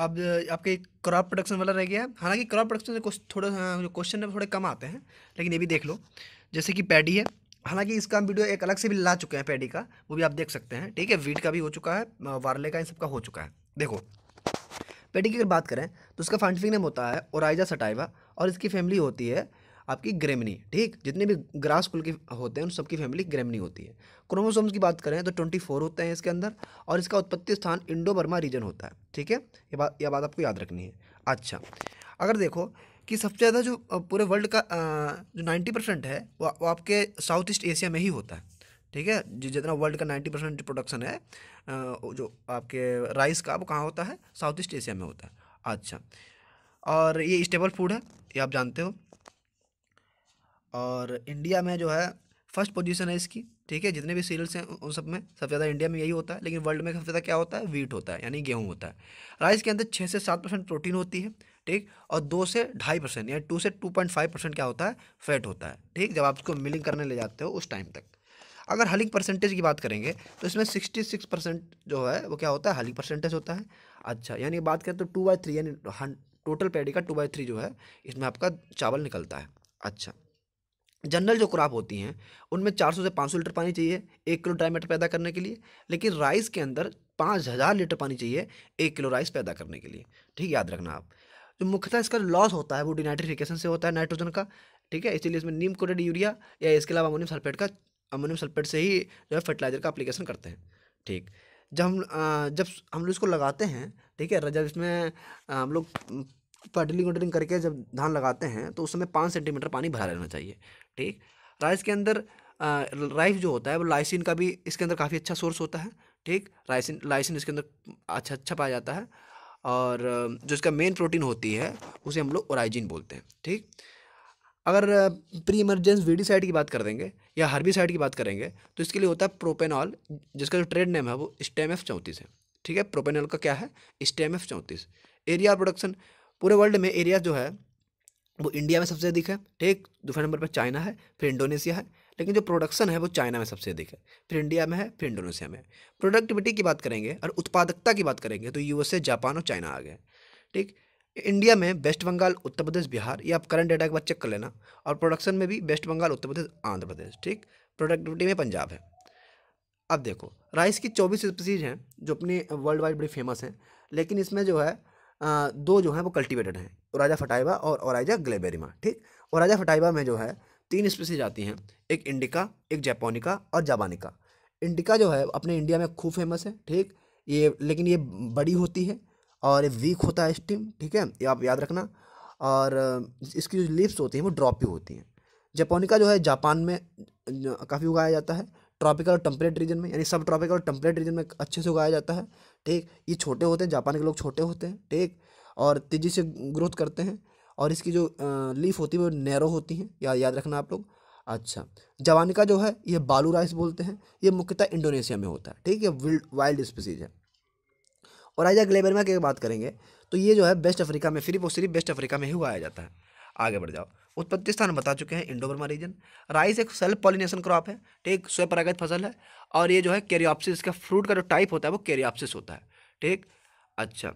अब आपके crop production वाला रह गया हालांकि क्रॉप प्रोडक्शन से कुछ थोड़ा हाँ, जो क्वेश्चन है थोड़े कम आते हैं लेकिन ये भी देख लो जैसे कि पैडी है हालांकि इसका हम वीडियो एक अलग से भी ला चुके हैं पैडी का वो भी आप देख सकते हैं ठीक है वीट का भी हो चुका है वारले का इन सबका हो चुका है देखो पैडी की अगर बात करें तो उसका साइंटिफिक नेम होता है ओराइजा सटाइवा और इसकी फैमिली होती है आपकी ग्रेमनी ठीक जितने भी ग्रास कुल के होते हैं उन सबकी फैमिली ग्रेमनी होती है क्रोमोसोम्स की बात करें तो ट्वेंटी फोर होते हैं इसके अंदर और इसका उत्पत्ति स्थान इंडो बर्मा रीजन होता है ठीक है ये बात यह बात आपको याद रखनी है अच्छा अगर देखो कि सबसे ज़्यादा जो पूरे वर्ल्ड का जो नाइन्टी परसेंट है वो, वो आपके साउथ ईस्ट एशिया में ही होता है ठीक है जितना वर्ल्ड का नाइन्टी परसेंट जो प्रोडक्शन है जो आपके राइस का वो कहाँ होता है साउथ ईस्ट एशिया में होता है अच्छा और ये स्टेबल फूड है ये आप जानते हो और इंडिया में जो है फर्स्ट पोजीशन है इसकी ठीक है जितने भी सीरियल्स हैं उन सब में सबसे ज़्यादा इंडिया में यही होता है लेकिन वर्ल्ड में सबसे ज़्यादा क्या होता है वीट होता है यानी गेहूँ होता है राइस के अंदर छः से सात परसेंट प्रोटीन होती है ठीक और दो से ढाई परसेंट यानी टू से टू पॉइंट फाइव परसेंट क्या होता है फैट होता है ठीक जब आप उसको मिलिंग करने ले जाते हो उस टाइम तक अगर हलिक परसेंटेज की बात करेंगे तो इसमें सिक्सटी सिक्स परसेंट जो है वो क्या होता है हलिक परसेंटेज होता है अच्छा यानी बात करें तो टू बाई थ्री यानी टोटल पैडी का टू बाई थ्री जो है इसमें आपका चावल निकलता है अच्छा जनरल जो क्रॉप होती हैं उनमें 400 से 500 लीटर पानी चाहिए एक किलो ड्राई मैटर पैदा करने के लिए लेकिन राइस के अंदर पाँच हज़ार लीटर पानी चाहिए एक किलो राइस पैदा करने के लिए ठीक याद रखना आप जो मुख्यतः इसका लॉस होता है वो डिनाइट्रिफिकेशन से होता है नाइट्रोजन का ठीक है इसीलिए इसमें नीम कोटेड यूरिया या इसके अलावा अमोनियम सल्फेट का अमोनियम सल्फेट से ही जो है फर्टिलाइजर का अप्लीकेशन करते हैं ठीक जब हम जब हम लोग इसको लगाते हैं ठीक है जब इसमें हम लोग फर्टिलिंग वर्टिलिंग करके जब धान लगाते हैं तो उस समय पाँच सेंटीमीटर पानी भरा रहना चाहिए ठीक राइस के अंदर राइस जो होता है वो लाइसिन का भी इसके अंदर काफ़ी अच्छा सोर्स होता है ठीक राइसिन लाइसिन इसके अंदर अच्छा अच्छा पाया जाता है और जो इसका मेन प्रोटीन होती है उसे हम लोग ओराइजिन बोलते हैं ठीक अगर प्री इमरजेंस वीडीसाइड की बात कर देंगे या साइड की बात करेंगे तो इसके लिए होता है प्रोपेनॉल जिसका जो ट्रेड नेम है वो स्टेम एफ चौंतीस है ठीक है प्रोपेनॉल का क्या है स्टेम एफ चौंतीस एरिया प्रोडक्शन पूरे वर्ल्ड में एरिया जो है वो इंडिया में सबसे अधिक है ठीक दूसरे नंबर पर चाइना है फिर इंडोनेशिया है लेकिन जो प्रोडक्शन है वो चाइना में सबसे अधिक है फिर इंडिया में है फिर इंडोनेशिया में प्रोडक्टिविटी की बात करेंगे और उत्पादकता की बात करेंगे तो यूएसए जापान और चाइना आ गए ठीक इंडिया में वेस्ट बंगाल उत्तर प्रदेश बिहार ये आप करंट डेटा के बाद चेक कर लेना और प्रोडक्शन में भी वेस्ट बंगाल उत्तर प्रदेश आंध्र प्रदेश ठीक प्रोडक्टिविटी में पंजाब है अब देखो राइस की चौबीस स्पीसीज हैं जो अपनी वर्ल्ड वाइड बड़ी फेमस हैं लेकिन इसमें जो है दो जो हैं वो कल्टिवेटेड हैं ओराजा फटाइबा और ओराइजा ग्लेबेरिमा ठीक ओराजा फटाइबा में जो है तीन स्पीसीज आती हैं एक इंडिका एक जैपोनिका और जाबानिका इंडिका जो है अपने इंडिया में खूब फेमस है ठीक ये लेकिन ये बड़ी होती है और ये वीक होता है स्टीम ठीक है ये आप याद रखना और इसकी जो लिप्स होती हैं वो ड्रॉपी होती हैं जापानिका जो है जापान में काफ़ी उगाया जाता है ट्रॉपिकल और टम्परेट रीजन में यानी सब ट्रॉपिकल और टम्परेट रीजन में अच्छे से उगाया जाता है ठीक ये छोटे होते हैं जापान के लोग छोटे होते हैं ठीक और तेज़ी से ग्रोथ करते हैं और इसकी जो लीफ होती है वो नैरो होती हैं या याद रखना आप लोग अच्छा जवानिका जो है ये बालू राइस बोलते हैं ये मुख्यतः इंडोनेशिया में होता है ठीक है वाइल्ड स्पीसीज है और आइजा ग्लेबर में बात करेंगे तो ये जो है वेस्ट अफ्रीका में सिर्फ और सिर्फ वेस्ट अफ्रीका में ही उगाया जाता है आगे बढ़ जाओ उत्पत्ति स्थान बता चुके हैं इंडो बर्मा रीजन राइस एक सेल्फ पॉलिनेशन क्रॉप है ठीक स्वयपरागत फसल है और ये जो है कैरियोप्सिस इसका फ्रूट का जो टाइप होता है वो कैरियोप्सिस होता है ठीक अच्छा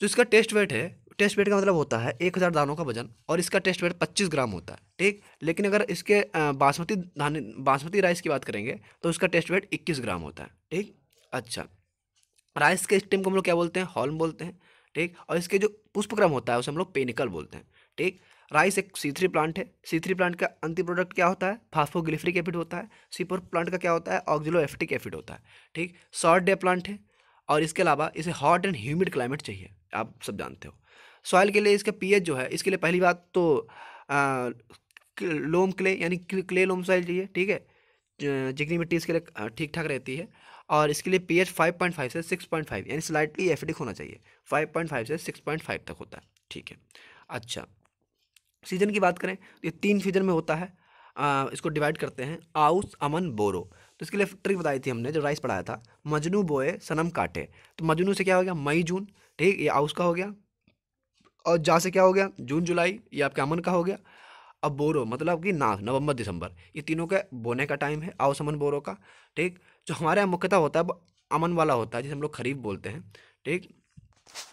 जो इसका टेस्ट वेट है टेस्ट वेट का मतलब होता है एक हज़ार दानों का वजन और इसका टेस्ट वेट पच्चीस ग्राम होता है ठीक लेकिन अगर इसके बासमती धान बासमती राइस की बात करेंगे तो उसका टेस्ट वेट इक्कीस ग्राम होता है ठीक अच्छा राइस के स्टेम को हम लोग क्या बोलते हैं हॉल बोलते हैं ठीक और इसके जो पुष्पक्रम होता है उसे हम लोग पेनिकल बोलते हैं ठीक राइस एक सी थ्री प्लांट है सी थ्री प्लांट का अंतिम प्रोडक्ट क्या होता है फास्फोग्लिफरिक एफिड होता है सीपोर प्लांट का क्या होता है ऑक्जिलो एफ्टिक एफिड होता है ठीक शॉर्ट डे प्लांट है और इसके अलावा इसे हॉट एंड ह्यूमिड क्लाइमेट चाहिए आप सब जानते हो सॉइल के लिए इसका पीएच जो है इसके लिए पहली बात तो आ, लोम क्ले यानी क्ले लोम सॉइल चाहिए ठीक है जिकनी मिट्टी इसके लिए ठीक ठाक रहती है और इसके लिए पीएच 5.5 से 6.5 यानी स्लाइटली एफिडिक होना चाहिए 5.5 से 6.5 तक होता है ठीक है अच्छा सीजन की बात करें तो ये तीन सीजन में होता है आ, इसको डिवाइड करते हैं आउस अमन बोरो तो इसके लिए ट्रिक बताई थी हमने जब राइस पढ़ाया था मजनू बोए सनम काटे तो मजनू से क्या हो गया मई जून ठीक ये आउस का हो गया और जा से क्या हो गया जून जुलाई ये आपके अमन का हो गया अब बोरो मतलब कि ना नवंबर दिसंबर ये तीनों के बोने का टाइम है आउस अमन बोरो का ठीक जो हमारे यहाँ मुख्यतः होता है वो अमन वाला होता है जिसे हम लोग खरीफ बोलते हैं ठीक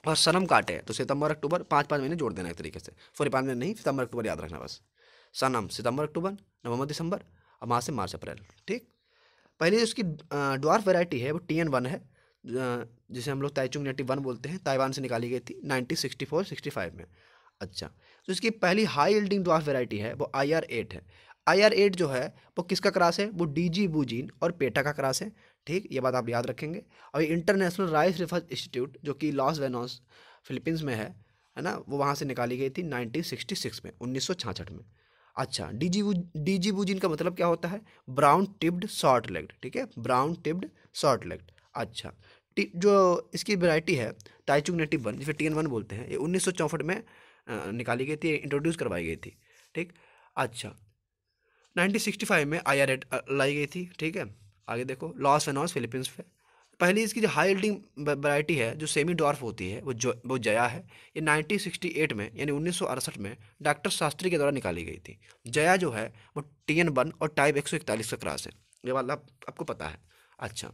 और सनम काटे तो सितंबर अक्टूबर पाँच पाँच महीने जोड़ देना एक तरीके से सॉरी पाँच महीने नहीं सितंबर अक्टूबर याद रखना बस सनम सितंबर अक्टूबर नवंबर दिसंबर और मार्च से मार्च अप्रैल ठीक पहली उसकी डॉर्फ वेराइटी है वो टी एन वन है जिसे हम लोग ताइचुंग नेटी वन बोलते हैं ताइवान से निकाली गई थी nineteen sixty four sixty five में अच्छा तो इसकी पहली हाई एल्डिंग डॉर्फ वेराइटी है वो आई आर एट है आई आर एट जो है वो किसका क्रास है वो डी जी बुजीन और पेटा का क्रास है ठीक ये बात आप याद रखेंगे और इंटरनेशनल राइस रिसर्च इंस्टीट्यूट जो कि लॉस वेनोस फिलीपींस में है है ना वो वहाँ से निकाली गई थी 1966 में उन्नीस में अच्छा डी जी बुजिन का मतलब क्या होता है ब्राउन टिप्ड शॉर्ट लेग्ड ठीक है ब्राउन टिप्ड शॉर्ट लेग्ड अच्छा जो इसकी वेराइटी है टाइचुक नेटिव वन जिसे टी वन बोलते हैं ये उन्नीस में निकाली गई थी इंट्रोड्यूस करवाई गई थी ठीक अच्छा 1965 में आई लाई गई थी ठीक है आगे देखो लॉस फेनॉल्स फिलीपींस पे पहली इसकी जो हाई एल्डिंग वैरायटी है जो सेमी डॉर्फ होती है वो जो वो जया है ये 1968 में यानी उन्नीस में डॉक्टर शास्त्री के द्वारा निकाली गई थी जया जो है वो टी एन वन और टाइप एक का क्रास है ये वाला आप, आपको पता है अच्छा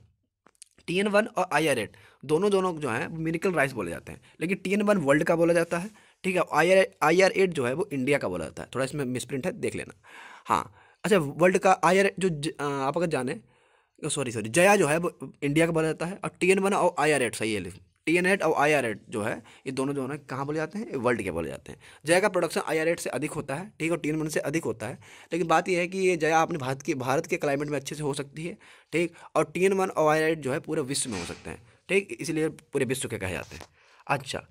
टी एन वन और आई आर एट दोनों दोनों जो हैं मिनिकल राइस बोले जाते हैं लेकिन टी एन वन वर्ल्ड का बोला जाता है ठीक है I R I R eight जो है वो इंडिया का बोला जाता है थोड़ा इसमें मिसप्रिंट है देख लेना हाँ अच्छा वर्ल्ड का आई आर जो अगर जाने सॉरी सॉरी जया जो है वो इंडिया का बना जाता है और टी एन बना और आई आर एट सही है टी एन एट और आई आर एट जो है ये दोनों जो है कहाँ बोले जाते हैं वर्ल्ड के बोले जाते हैं जया का प्रोडक्शन आई आर एट से अधिक होता है ठीक है और टी एन वन से अधिक होता है लेकिन बात यह है कि ये जया अपने भारत की भारत के क्लाइमेट में अच्छे से हो सकती है ठीक और टी एन वन और आई आर एट जो है पूरे विश्व में हो सकते हैं ठीक इसलिए पूरे विश्व के कहे जाते हैं अच्छा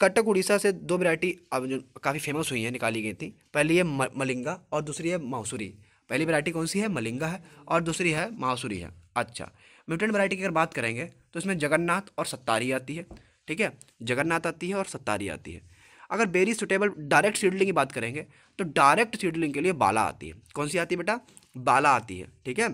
कटक उड़ीसा से दो वैरायटी अब जो काफ़ी फेमस हुई हैं निकाली गई थी पहली है मलिंगा और दूसरी है मौसुरी पहली वैरायटी कौन सी है मलिंगा है और दूसरी है मासूरी है अच्छा म्यूटेंट वैरायटी की अगर बात करेंगे तो इसमें जगन्नाथ और सत्तारी आती है ठीक है जगन्नाथ आती है और सत्तारी आती है अगर बेरी सुटेबल डायरेक्ट सीडलिंग की बात करेंगे तो डायरेक्ट सीडलिंग के लिए बाला आती है कौन सी आती है बेटा बाला आती है ठीक है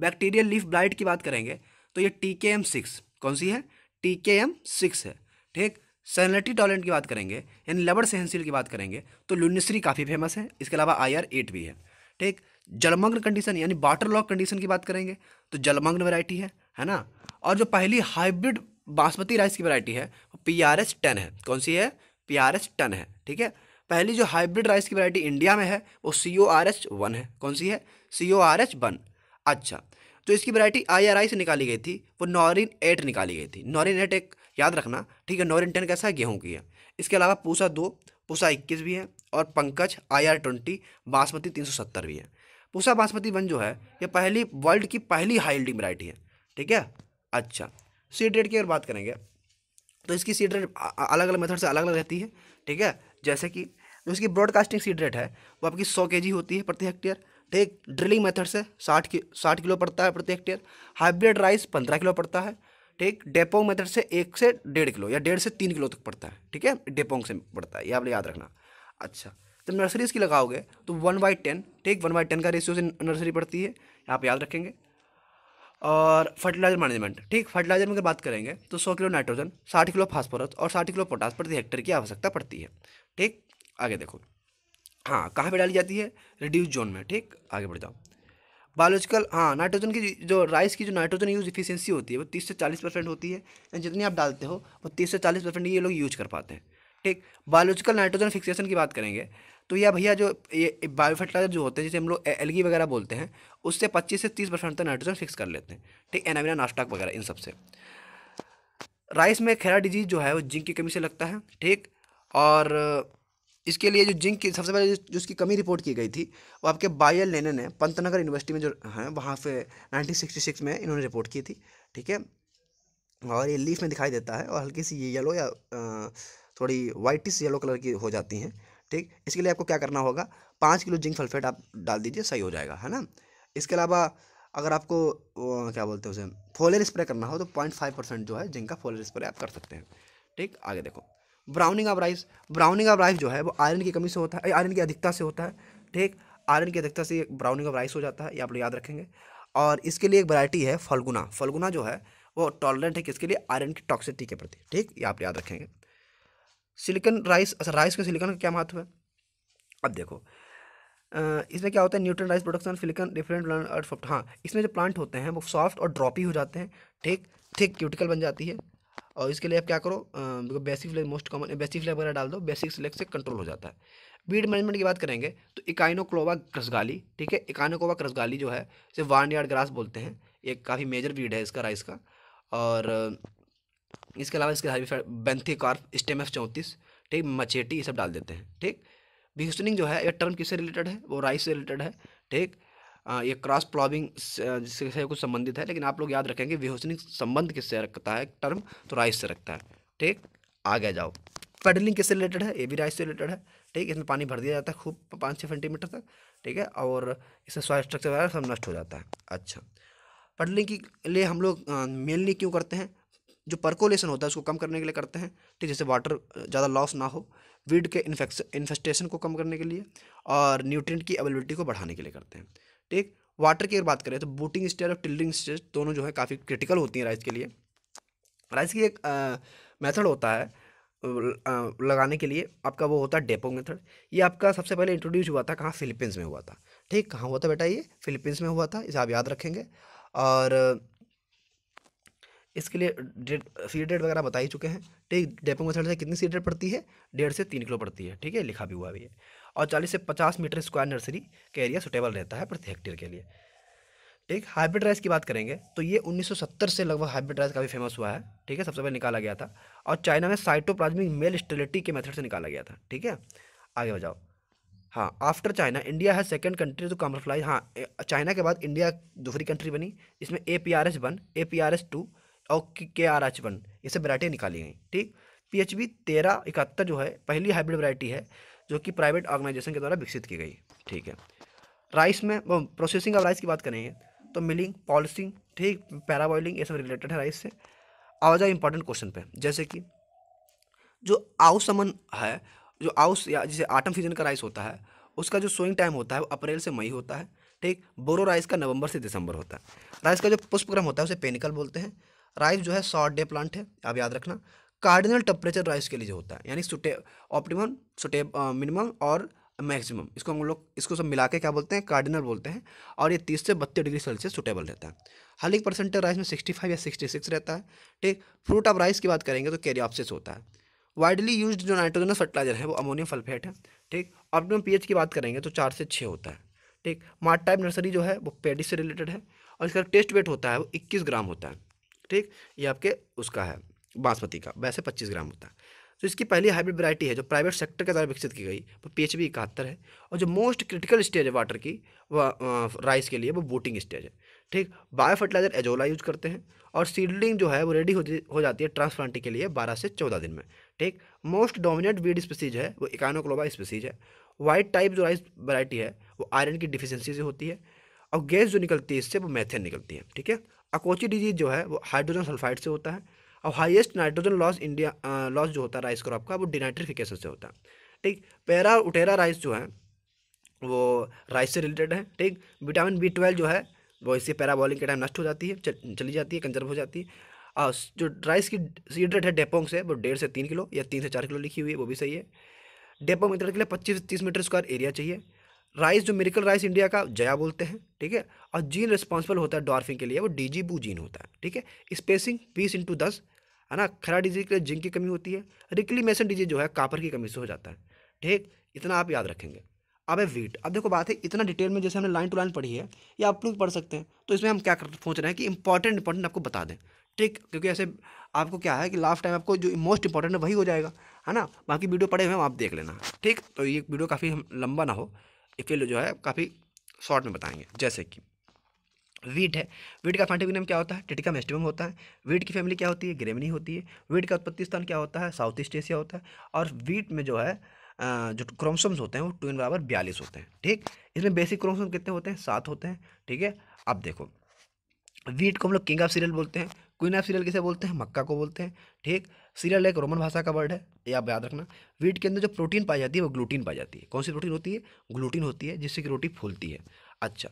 बैक्टीरियल लीफ ब्लाइट की बात करेंगे तो ये टी के एम सिक्स कौन सी है टी के एम सिक्स है ठीक सैनिटी टॉयलेंट की बात करेंगे यानी लबड़ सहनशील की बात करेंगे तो लुनिसरी काफ़ी फेमस है इसके अलावा आई आर एट भी है ठीक जलमग्न कंडीशन यानी वाटर लॉक कंडीशन की बात करेंगे तो जलमग्न वैरायटी है है ना और जो पहली हाइब्रिड बासमती राइस की वैरायटी है वो पी आर एस टेन है कौन सी है पी आर एस टेन है ठीक है पहली जो हाइब्रिड राइस की वैरायटी इंडिया में है वो C O R H one है कौन सी है C O R H one अच्छा जो इसकी वैरायटी आई आर आई से निकाली गई थी वो नॉरिन एट निकाली गई थी नॉरिन एट एक याद रखना ठीक है नॉरिन टेन कैसा है गेहूँ की है इसके अलावा पूसा दो पूसा इक्कीस भी है और Pankaj I R twenty basmati तीन सौ सत्तर भी है पूसा बासमती वन जो है ये पहली वर्ल्ड की पहली हाई एल्डिंग वरायटी है ठीक है अच्छा सीड रेट की अगर बात करेंगे तो इसकी सीड रेट अलग अलग मेथड से अलग अलग रहती है ठीक है जैसे कि जो इसकी ब्रॉडकास्टिंग सीड रेट है वो आपकी सौ के होती है प्रति हेक्टेयर ठीक ड्रिलिंग मेथड से साठ की साठ किलो पड़ता है प्रति हेक्टेयर हाइब्रिड राइस पंद्रह किलो पड़ता है ठीक डेपोंग मेथड से एक से डेढ़ किलो या डेढ़ से तीन किलो तक पड़ता है ठीक है डेपोंग से पड़ता है ये आप याद रखना अच्छा जब नर्सरी इसकी लगाओगे तो वन बाई टेन ठीक वन बाई टेन का रेशियो से नर्सरी पड़ती है आप याद रखेंगे और फर्टिलाइजर मैनेजमेंट ठीक फर्टिलाइजर में अगर बात करेंगे तो सौ किलो नाइट्रोजन साठ किलो फास्फोरस और साठ किलो पोटास प्रति हेक्टर की आवश्यकता पड़ती है ठीक आगे देखो हाँ कहाँ पे डाली जाती है रिड्यूस जोन में ठीक आगे बढ़ जाओ बायोलॉजिकल हाँ नाइट्रोजन की जो राइस की जो नाइट्रोजन यूज इफिशियंसी होती है वो तीस से चालीस परसेंट होती है जितनी आप डालते हो वो तीस से चालीस परसेंट ये लोग यूज कर पाते हैं ठीक बायोलॉजिकल नाइट्रोजन फिक्सेशन की बात करेंगे तो यह भैया जो ये बायोफर्टिलाइजर जो होते हैं जिसे हम लोग एलगी वगैरह बोलते हैं उससे 25 से 30 परसेंट तक नाइट्रोजन फिक्स कर लेते हैं ठीक एनामिना नास्टाक वगैरह इन सबसे राइस में खेरा डिजीज जो है वो जिंक की कमी से लगता है ठीक और इसके लिए जो जिंक की सबसे पहले जो उसकी कमी रिपोर्ट की गई थी वो आपके बायल लेने ने पंतनगर यूनिवर्सिटी में जो है वहाँ पे 1966 में इन्होंने रिपोर्ट की थी ठीक है और ये लीफ में दिखाई देता है और हल्की सी ये येलो या आ, थोड़ी वाइटिस येलो कलर की हो जाती हैं ठीक इसके लिए आपको क्या करना होगा पाँच किलो जिंक सल्फेट आप डाल दीजिए सही हो जाएगा है ना इसके अलावा अगर आपको क्या बोलते हैं उसे फोलर स्प्रे करना हो तो पॉइंट फाइव परसेंट जो है जिंक का फोलर स्प्रे आप कर सकते हैं ठीक आगे देखो browning of rice browning of rice जो है वो आयरन की कमी से होता है आयरन की अधिकता से होता है ठीक आयरन की अधिकता से ब्राउनिंग ऑफ राइस हो जाता है ये आप लोग याद रखेंगे और इसके लिए एक वैरायटी है फलगुना फलगुना जो है वो टॉलरेंट है किसके लिए आयरन की टॉक्सिटी के प्रति ठीक ये आप याद रखेंगे सिलिकन राइस अच्छा राइस का सिलिकन का क्या महत्व है अब देखो इसमें क्या होता है न्यूट्रन rice production silicon different plant हाँ इसमें जो प्लांट होते हैं वो सॉफ्ट और ड्रॉपी हो जाते हैं ठीक ठीक क्यूटिकल बन जाती है और इसके लिए आप क्या करो देखो बेसिक फ्लेग मोस्ट कॉमन बेसिक फ्लेग वगैरह डाल दो बेसिक सिलेक्ट से कंट्रोल हो जाता है बीड मैनेजमेंट की बात करेंगे तो इकाइनोक्लोवा क्रसगाली ठीक है इकाइनोकोवा क्रसगाली जो है इसे वार्न यार्ड ग्रास बोलते हैं एक काफ़ी मेजर ब्रीड है इसका राइस का और इसके अलावा इसके हाइब्रिड बेंथी कार्फ स्टेम एफ चौंतीस ठीक मचेटी ये सब डाल देते हैं ठीक बिहसनिंग जो है ये टर्म किससे रिलेटेड है वो राइस से रिलेटेड है ठीक ये क्रॉस प्लॉबिंग जिससे कुछ संबंधित है लेकिन आप लोग याद रखेंगे व्यूसनिंग संबंध किससे रखता है टर्म तो राइस से रखता है ठीक आगे जाओ पेडलिंग किससे रिलेटेड है ये भी राइस से रिलेटेड है ठीक इसमें पानी भर दिया जाता है खूब पाँच छः सेंटीमीटर तक ठीक है और इससे सॉयल स्ट्रक्चर वगैरह सब नष्ट हो जाता है अच्छा पेडलिंग के लिए हम लोग मेनली क्यों करते हैं जो परकोलेशन होता है उसको कम करने के लिए करते हैं ठीक जैसे वाटर ज़्यादा लॉस ना हो वीड के इन्फेस्टेशन को कम करने के लिए और न्यूट्रिएंट की अवेलेबिलिटी को बढ़ाने के लिए करते हैं ठीक वाटर की अगर बात करें तो बूटिंग स्टेज और टिल्डिंग स्टेज दोनों जो है काफ़ी क्रिटिकल होती हैं राइस के लिए राइस की एक मेथड होता है लगाने के लिए आपका वो होता है डेपो मेथड ये आपका सबसे पहले इंट्रोड्यूस हुआ था कहाँ फिलीपींस में हुआ था ठीक कहाँ हुआ था बेटा ये फिलीपींस में हुआ था इसे आप याद रखेंगे और इसके लिए डेट सीड डेट वगैरह बता ही चुके हैं ठीक डेपो मेथड से कितनी सीड रेट पड़ती है डेढ़ से तीन किलो पड़ती है ठीक है लिखा भी हुआ भी है और चालीस से पचास मीटर स्क्वायर नर्सरी का एरिया सुटेबल रहता है प्रति हेक्टेयर के लिए ठीक हाइब्रिड राइस की बात करेंगे तो ये 1970 से लगभग हाइब्रिड राइस काफ़ी फेमस हुआ है ठीक है सबसे पहले निकाला गया था और चाइना में साइटोप्लाज्मिक मेल स्टेलिटी के मेथड से निकाला गया था ठीक है आगे हो जाओ हाँ आफ्टर चाइना इंडिया है सेकंड कंट्री टू कॉमर्फलाइज हाँ चाइना के बाद इंडिया दूसरी कंट्री बनी इसमें A P R S one A P R S two और के आर एच वन ये सब वरायटियाँ निकाली गई ठीक पी एच बी तेरह इकहत्तर जो है पहली हाइब्रिड वरायटी है जो कि प्राइवेट ऑर्गेनाइजेशन के द्वारा विकसित की गई ठीक है राइस में वो प्रोसेसिंग ऑफ राइस की बात करेंगे तो मिलिंग पॉलिसिंग ठीक पैराबॉइलिंग ये सब रिलेटेड है राइस से आ जाए इंपॉर्टेंट क्वेश्चन पे जैसे कि जो आउसमन है जो आउस या जिसे आटम सीजन का राइस होता है उसका जो सोइंग टाइम होता है वो अप्रैल से मई होता है ठीक बोरो राइस का नवंबर से दिसंबर होता है राइस का जो पुष्पक्रम होता है उसे पेनिकल बोलते हैं राइस जो है शॉर्ट डे प्लांट है आप याद रखना कार्डिनल टेम्परेचर राइस के लिए होता है यानी सुटे ऑप्टिमम सुटे मिनिमम और मैक्सिमम इसको हम लोग इसको सब मिला के क्या बोलते हैं कार्डिनल बोलते हैं और ये तीस से बत्तीस डिग्री सेल्सियस सुटेबल रहता है हालांकि परसेंटेज राइस में सिक्सटी फाइव या सिक्सटी सिक्स रहता है ठीक फ्रूट ऑफ राइस की बात करेंगे तो कैरियाप्सिस होता है वाइडली यूज जो नाइट्रोजनस फर्टिलाइजर है वो अमोनियम फल्फेट है ठीक ऑप्टिमम पी की बात करेंगे तो चार से छः होता है ठीक मार्ट टाइप नर्सरी जो है वो पेडी से रिलेटेड है और इसका टेस्ट वेट होता है वो इक्कीस ग्राम होता है ठीक ये आपके उसका है बासमती का वैसे पच्चीस ग्राम होता है तो इसकी पहली हाइब्रिड वैरायटी है जो प्राइवेट सेक्टर के द्वारा विकसित की गई वो पी एच बी इकहत्तर है और जो मोस्ट क्रिटिकल स्टेज है वाटर की वह राइस के लिए वो बूटिंग स्टेज है ठीक बायो फर्टिलाइजर एजोला यूज करते हैं और सीडलिंग जो है वो रेडी हो, हो जाती है ट्रांसप्लांटिंग के लिए बारह से चौदह दिन में ठीक मोस्ट डोमिनेंट वीड स्पीसीज है वो इकानोक्लोबा स्पीसीज है वाइट टाइप जो राइस वैरायटी है वो आयरन की डिफिशेंसी से होती है और गैस जो निकलती है इससे वो मैथेन निकलती है ठीक है अकोची डिजीज जो है वो हाइड्रोजन सल्फाइड से होता है और highest nitrogen loss India loss जो होता है राइस क्रॉप का वो डिनाइट्रिफिकेशन से होता है ठीक पैरा उटेरा राइस जो है वो राइस से रिलेटेड है ठीक विटामिन बी ट्वेल्व जो है वो इससे पैराबॉलिंग के टाइम नष्ट हो जाती है चल, चली जाती है कंजर्व हो जाती है और जो राइस की सीड रेट है डेपोंग से वो डेढ़ से तीन किलो या तीन से चार किलो लिखी हुई है वो भी सही है डेपोंग मेथड के लिए पच्चीस से तीस मीटर स्क्वायर एरिया चाहिए राइस जो मेरिकल राइस इंडिया का जया बोलते हैं ठीक है और जीन रिस्पॉन्सिबल होता है डॉर्फिंग के लिए वो डीजीबू जीन होता है ठीक है स्पेसिंग बीस इंटू दस है ना खरा डिजीज के लिए जिंक की कमी होती है रिक्लीमेशन डिजीज जो है कापर की कमी से हो जाता है ठीक इतना आप याद रखेंगे अब है वीट अब देखो बात है इतना डिटेल में जैसे हमने लाइन टू लाइन पढ़ी है या आप लोग पढ़ सकते हैं तो इसमें हम क्या कर सोच रहे हैं कि इंपॉर्टेंट इंपॉर्टेंट आपको बता दें ठीक क्योंकि ऐसे आपको क्या है कि लास्ट टाइम आपको जो मोस्ट इंपॉर्टेंट है वही हो जाएगा है ना बाकी वीडियो पड़े हुए हम आप देख लेना ठीक तो ये वीडियो काफ़ी लंबा ना हो अकेले जो है काफ़ी शॉर्ट में बताएंगे जैसे कि वीट है वीट का नेम क्या होता है टिटिका मेस्टिवम होता है वीट की फैमिली क्या होती है ग्रेमनी होती है वीट का उत्पत्ति स्थान क्या होता है साउथ ईस्ट एशिया होता है और वीट में जो है जो क्रोमसम्स होते हैं वो टू बराबर बयालीस होते हैं ठीक इसमें बेसिक क्रोमसम कितने होते हैं सात होते हैं ठीक है अब देखो वीट को हम लोग किंग ऑफ सीरियल बोलते हैं क्वीन ऑफ सीरियल किसे बोलते हैं मक्का को बोलते हैं ठीक सीरियल एक रोमन भाषा का वर्ड है ये आप याद रखना वीट के अंदर जो प्रोटीन पाई जाती है वो ग्लूटीन पाई जाती है कौन सी प्रोटीन होती है ग्लूटीन होती है जिससे कि रोटी फूलती है अच्छा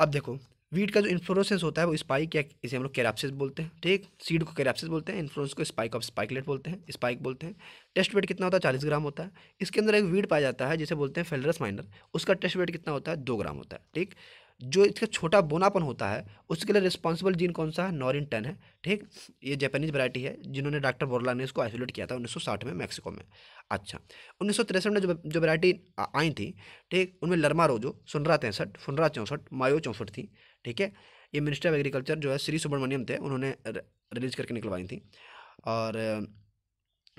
अब देखो वीट का जो इन्फ्लोरेसेंस होता है वो स्पाइक या इसे हम लोग कैराप्सिस बोलते हैं ठीक सीड को कैराप्सिस बोलते हैं इन्फ्लोरेंस को स्पाइक ऑफ स्पाइकलेट बोलते हैं स्पाइक बोलते हैं टेस्ट वेट कितना होता है चालीस ग्राम होता है इसके अंदर एक वीट पाया जाता है जिसे बोलते हैं फेलरस माइनर उसका टेस्ट वेट कितना होता है दो ग्राम होता है ठीक जो इसका छोटा बोनापन होता है उसके लिए रिस्पॉन्सिबल जीन कौन सा है नॉरिन टेन है ठीक ये जापानीज वैरायटी है जिन्होंने डॉक्टर बोरला ने इसको आइसोलेट किया था 1960 में मैक्सिको में अच्छा उन्नीस में जो जो वैरायटी आई थी ठीक उनमें लर्मा रोजो सुनरा तैंसठ फुनरा चौंसठ मायो चौंसठ थी ठीक है ये मिनिस्टर ऑफ एग्रीकल्चर जो है श्री सुब्रमण्यम थे उन्होंने रिलीज करके निकलवाई थी और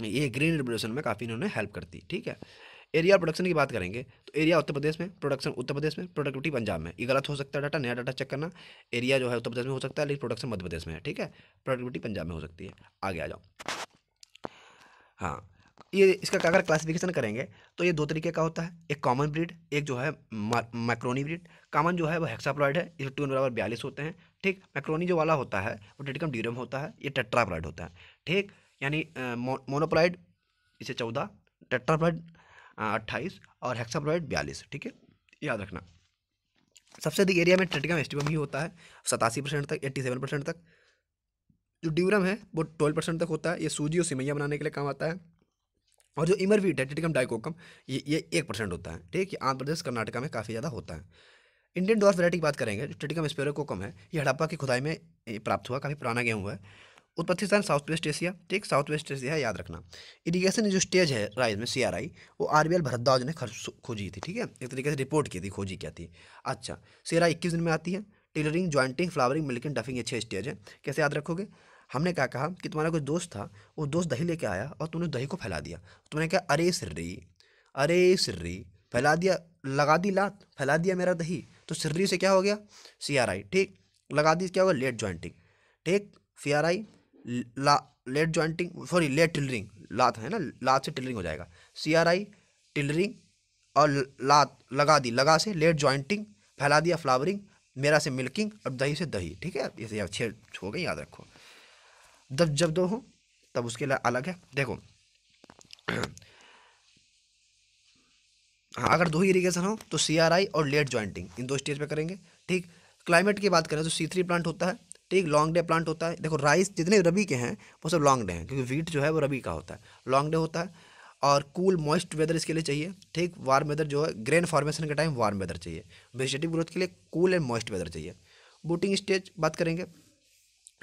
ये ग्रीन रिवोल्यूशन में काफ़ी इन्होंने हेल्प करती ठीक है एरिया और प्रोडक्शन की बात करेंगे तो एरिया उत्तर प्रदेश में प्रोडक्शन उत्तर प्रदेश में प्रोडक्टिविटी पंजाब में ये गलत हो सकता है डाटा नया डाटा चेक करना एरिया जो है उत्तर प्रदेश में हो सकता है लेकिन प्रोडक्शन मध्य प्रदेश में है ठीक है प्रोडक्टिविटी पंजाब में हो सकती है आगे आ जाओ हाँ ये इसका अगर क्लासिफिकेशन करेंगे तो ये दो तरीके का होता है एक कॉमन ब्रीड एक जो है मैक्रोनी ब्रीड कॉमन जो है वो हेक्साप्लॉइड है इसमें टू बराबर बयालीस होते हैं ठीक मैक्रोनी जो वाला होता है वो टेटिकम ड्यूरम होता है ये टेट्राप्लॉइड होता है ठीक यानी मोनोप्लॉइड इसे चौदह टेट्राप्लॉइड अट्ठाईस और हेक्साब्रॉइड बयालीस ठीक है याद रखना सबसे अधिक एरिया में ट्रेटिकम एस्टिबम ही होता है सतासी परसेंट तक एट्टी सेवन परसेंट तक जो ड्यूरम है वो ट्वेल्व परसेंट तक होता है ये सूजी और सिमैया बनाने के लिए काम आता है और जो इमरवीट है टिटिकम डाइकोकम ये ये एक परसेंट होता है ठीक है आंध्र प्रदेश कर्नाटका में काफ़ी ज़्यादा होता है इंडियन डॉर्स वैरायटी की बात करेंगे जो ट्रेटिकम स्पेरोकोकम है ये हड़प्पा की खुदाई में प्राप्त हुआ काफ़ी पुराना गेहूँ है उत्पत्ति स्थान साउथ वेस्ट एशिया ठीक साउथ वेस्ट एशिया याद रखना इरीगेशन जो स्टेज है राइज में सी आर आई वो आर बी एल भरद्वाज ने खोजी थी ठीक है एक तरीके से रिपोर्ट की थी खोजी क्या थी अच्छा सी आर आई इक्कीस दिन में आती है टेलरिंग ज्वाइंटिंग फ्लावरिंग मिल्किंग डफिंग ये छः स्टेज है कैसे याद रखोगे हमने क्या कहा कि तुम्हारा कोई दोस्त था वो दोस्त दही लेके आया और तुमने दही को फैला दिया तुमने कहा अरे सिर्री अरे सिर्री फैला दिया लगा दी लात फैला दिया मेरा दही तो सिर्री से क्या हो गया सी आर आई ठीक लगा दी क्या होगा लेट ज्वाइंटिंग ठीक सी आर आई ला late jointing sorry late tillering लात है ना लात से टिलरिंग हो जाएगा सी आर आई टिलरिंग और लात लगा दी लगा से लेट ज्वाइंटिंग फैला दिया फ्लावरिंग मेरा से मिल्किंग और दही से दही ठीक है ये छः हो गई याद रखो दब जब दो हो तब उसके लिए अलग है देखो हाँ अगर दो ही इरीगेशन हो तो सी आर आई और लेट ज्वाइंटिंग इन दो स्टेज पे करेंगे ठीक क्लाइमेट की बात करें तो सी थ्री प्लांट होता है ठीक लॉन्ग डे प्लांट होता है देखो राइस जितने रबी के हैं वो सब लॉन्ग डे हैं क्योंकि वीट जो है वो रबी का होता है लॉन्ग डे होता है और कूल मॉइस्ट वेदर इसके लिए चाहिए ठीक वार्म वेदर जो है ग्रेन फॉर्मेशन के टाइम वार्म वेदर चाहिए वेजिटेटिव ग्रोथ के लिए कूल एंड मॉइस्ट वेदर चाहिए बूटिंग स्टेज बात करेंगे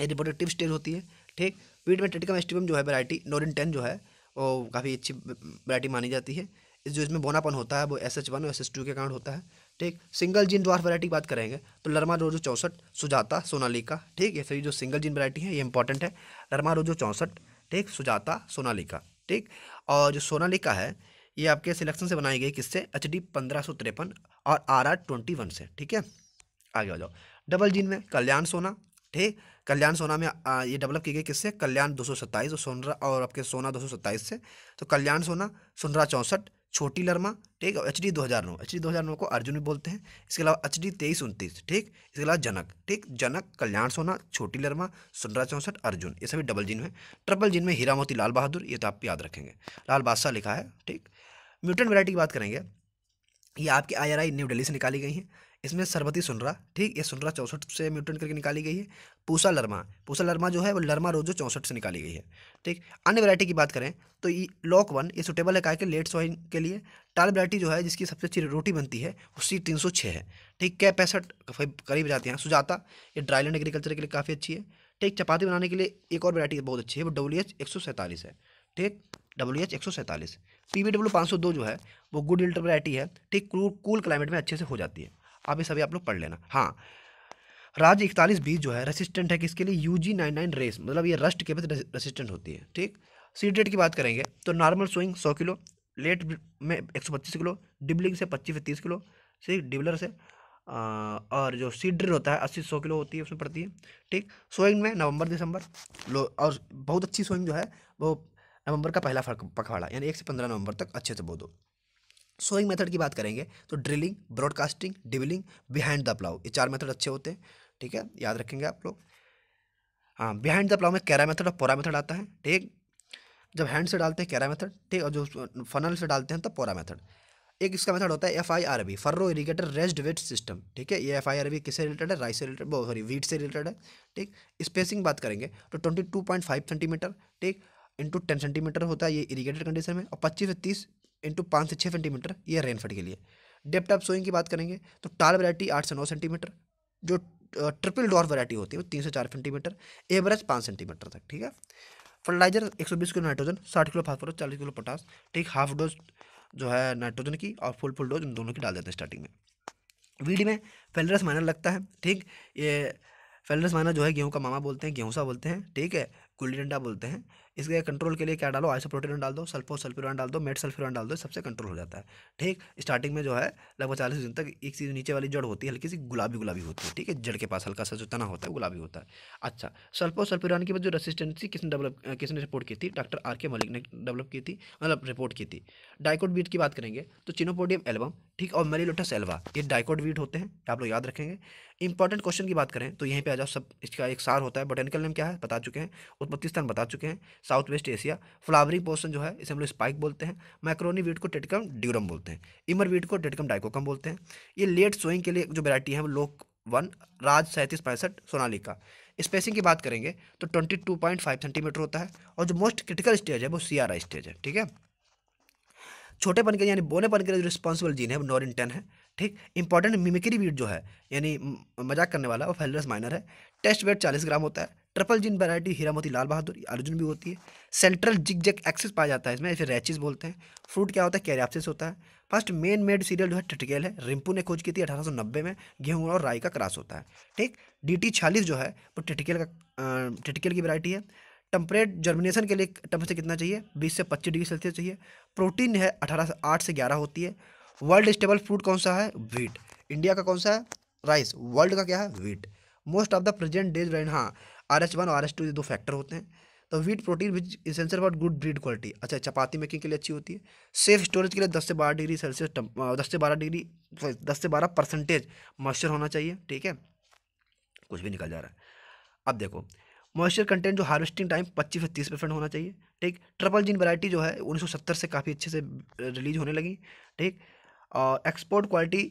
रिपोर्टेटिव स्टेज होती है ठीक वीट में टेटिकम एस्टिबम जो है वैरायटी नोरिन टेन जो है वो काफ़ी अच्छी वैरायटी मानी जाती है जो इसमें बोनापन होता है वो एस एच वन और एस एस टू के कारण होता है ठीक सिंगल जीन द्वार वैरायटी की बात करेंगे तो लर्मा रोजो चौंसठ सुजाता सोनालिका ठीक ये सभी जो सिंगल जीन वैरायटी है ये इंपॉर्टेंट है लर्मा रोजो चौंसठ ठीक सुजाता सोनालिका ठीक और जो सोनालिका है ये आपके सिलेक्शन से बनाई गई किससे एच डी पंद्रह सौ तिरपन और आर आर ट्वेंटी वन से ठीक है आगे हो जाओ डबल जीन में कल्याण सोना ठीक कल्याण सोना में आ, ये डेवलप की गई किससे कल्याण दो सौ सत्ताईस और सोनरा और आपके सोना दो सौ सत्ताईस से तो कल्याण सोना सुनरा चौंसठ छोटी लर्मा ठीक एच डी दो हज़ार नौ एच डी दो हज़ार नौ को अर्जुन भी बोलते हैं इसके अलावा एच डी तेईस उनतीस ठीक इसके अलावा जनक ठीक जनक कल्याण सोना छोटी लर्मा सुनरा चौंसठ अर्जुन ये सभी डबल जिन में ट्रिपल जिन में हीरा मोती लाल बहादुर ये तो आप याद रखेंगे लाल बादशाह लिखा है ठीक म्यूटेंट वेराइटी की बात करेंगे ये आपकी आई न्यू डेली से निकाली गई है इसमें सरबती सुनरा ठीक ये सुनरा चौंसठ से म्यूटेंट करके निकाली गई है पूसा लर्मा पूसा लर्मा जो है वो लर्मा रोजो चौंसठ से निकाली गई है ठीक अन्य वैरायटी की बात करें तो लॉक वन ये सुटेबल है काय के लेट सोइन के लिए टाल वैरायटी जो है जिसकी सबसे अच्छी रोटी बनती है उसकी तीन सौ छः है ठीक कै पैंसठ करीब जाते हैं सुजाता ये ड्राईलैंड एग्रीकल्चर के लिए काफ़ी अच्छी है ठीक चपाती बनाने के लिए एक और वैरायटी बहुत अच्छी है वो डब्ल्यू एच एक सौ सैंतालीस है ठीक डब्ल्यू एच एक सौ सैंतालीस पी वी डब्ल्यू पाँच सौ दो जो है वो गुड इल्टर वैरायटी है ठीक कूल क्लाइमेट में अच्छे से हो जाती है आप ये सभी आप लोग पढ़ लेना हाँ राज इकतालीस बीस जो है रेसिस्टेंट है किसके लिए यू जी नाइन नाइन रेस मतलब ये रस्ट के प्रति रेसिस्टेंट होती है ठीक सीड रेट की बात करेंगे तो नॉर्मल सोइंग सौ किलो लेट में एक सौ पच्चीस किलो डिबलिंग से पच्चीस से तीस किलो ठीक डिबलर से और जो सीड ड्रिल होता है अस्सी सौ किलो होती है उसमें पड़ती है ठीक सोइंग में नवंबर दिसंबर लो और बहुत अच्छी सोइंग जो है वो नवंबर का पहला पखवाड़ा यानी एक से पंद्रह नवंबर तक अच्छे से बो दो सोइंग मेथड की बात करेंगे तो drilling broadcasting dibbling behind the plough ये चार मेथड अच्छे होते हैं ठीक है याद रखेंगे आप लोग हाँ बिहाइंड द प्लाउ में कैरा मेथड और पोरा मेथड आता है ठीक जब हैंड से डालते हैं कैरा मेथड ठीक और जो फनल से डालते हैं तो पोरा मेथड एक इसका मेथड होता है F I R B furrow irrigated raised bed system ठीक है ये एफ आई आर बी किससे रिलेटेड है राइस से रिलेटेड वो सॉरी वीट से रिलेटेड है ठीक स्पेसिंग बात करेंगे तो twenty two point five centimetre ठीक इंटू टेन सेंटीमीटर होता है ये इरीगेटेड कंडीशन में और पच्चीस से तीस इंटू पाँच से छः सेंटीमीटर ये रेनफेड के लिए डेप्ट ऑफ सोइंग की बात करेंगे तो टाल वराइटी आठ से नौ सेंटीमीटर जो ट्रिपल डॉर वैरायटी होती है वो तीन से चार सेंटीमीटर एवरेज पाँच सेंटीमीटर तक ठीक है फर्टिलाइजर एक सौ बीस किलो नाइट्रोजन साठ किलो फास्फोरस चालीस किलो पोटास ठीक हाफ डोज जो है नाइट्रोजन की और फुल फुल डोज इन दोनों की डाल देते हैं स्टार्टिंग में वीड में फेलरस माइनर लगता है ठीक ये फेलरस माइनर जो है गेहूँ का मामा बोलते हैं गेहूँसा बोलते हैं ठीक है गुल्ली डंडा बोलते हैं इसके कंट्रोल के लिए क्या डालो आइसोप्रोटीन डाल दो सल्फो सल्फ्यूरान डाल दो मेट सल्फ्यूरान डाल दो सबसे कंट्रोल हो जाता है ठीक स्टार्टिंग में जो है लगभग चालीस दिन तक एक चीज़ नीचे वाली जड़ होती है हल्की सी गुलाबी गुलाबी होती है ठीक है जड़ के पास हल्का सा जो तना होता है गुलाबी होता है अच्छा सल्फो सल्फ्यूरान की जो रेसिस्टेंसी किसने डेवलप किसने रिपोर्ट की थी डॉक्टर आर के मलिक ने डेवलप की थी मतलब रिपोर्ट की थी डाइकोट बीट की बात करेंगे तो चिनोपोडियम एल्बम ठीक और मेरीलोटस एल्वा ये डाइकोट बीट होते हैं आप लोग याद रखेंगे इंपॉर्टेंट क्वेश्चन की बात करें तो यहीं पर आ जाओ सब इसका एक सार होता है बोटेनिकल नेम क्या है बता चुके हैं और स्थान बता चुके हैं south waste Asia flowering portion जो है इसे हम लोग स्पाइक बोलते हैं मैक्रोनी वीट को टेटकम ड्यूरम बोलते हैं इमर वीट को टेटकम डाइकोकम बोलते हैं ये लेट सोइंग के लिए जो वेरायटी है वो लोक वन राज सैंतीस पैंसठ सोनाली का स्पेसिंग की बात करेंगे तो twenty two point five centimetre होता है और जो मोस्ट क्रिटिकल स्टेज है वो सी आर आई स्टेज है ठीक है छोटे पन के यानी बोने पन के लिए जो रिस्पॉन्सिबल जीन है वो नॉर इन टेन है ठीक इंपॉर्टेंट मिमिक्री वीट जो है यानी मजाक करने वाला वो फेलरस माइनर है टेस्ट वेट चालीस ग्राम होता है ट्रिपल जिन वैरायटी मोती लाल बहादुर अर्जुन भी होती है सेंट्रल जिग जैक एक्सेस पाया जाता है इसमें इसे रैचिस बोलते हैं फ्रूट क्या होता है कैरियापसिस होता है फर्स्ट मेन मेड सीरियल जो है टिटकेल है रिम्पू ने खोज की थी अठारह में गेहूं और राई का क्रास होता है ठीक डी टी जो है वो टिटकेल का टिटकेल की वरायटी है टेम्परेट जर्मिनेशन के लिए टेम्परेचर कितना चाहिए बीस से पच्चीस डिग्री सेल्सियस चाहिए प्रोटीन है अठारह से आठ से ग्यारह होती है वर्ल्ड स्टेबल फ्रूट कौन सा है व्हीट इंडिया का कौन सा है राइस वर्ल्ड का क्या है wheat most of the present days हाँ आर एच वन और आर एच टू ये दो फैक्टर होते हैं तो wheat protein which essential for good bread quality अच्छा चपाती मेकिंग के लिए अच्छी होती है सेफ स्टोरेज के लिए दस से बारह डिग्री सेल्सियस दस से बारह डिग्री दस से बारह परसेंटेज मॉइस्चर होना चाहिए ठीक है कुछ भी निकल जा रहा है अब देखो मॉइस्चर कंटेंट जो हार्वेस्टिंग टाइम पच्चीस से तीस परसेंट होना चाहिए ठीक ट्रिपल जीन वैरायटी जो है उन्नीस सौ सत्तर से काफ़ी अच्छे से रिलीज होने लगी ठीक और एक्सपोर्ट क्वालिटी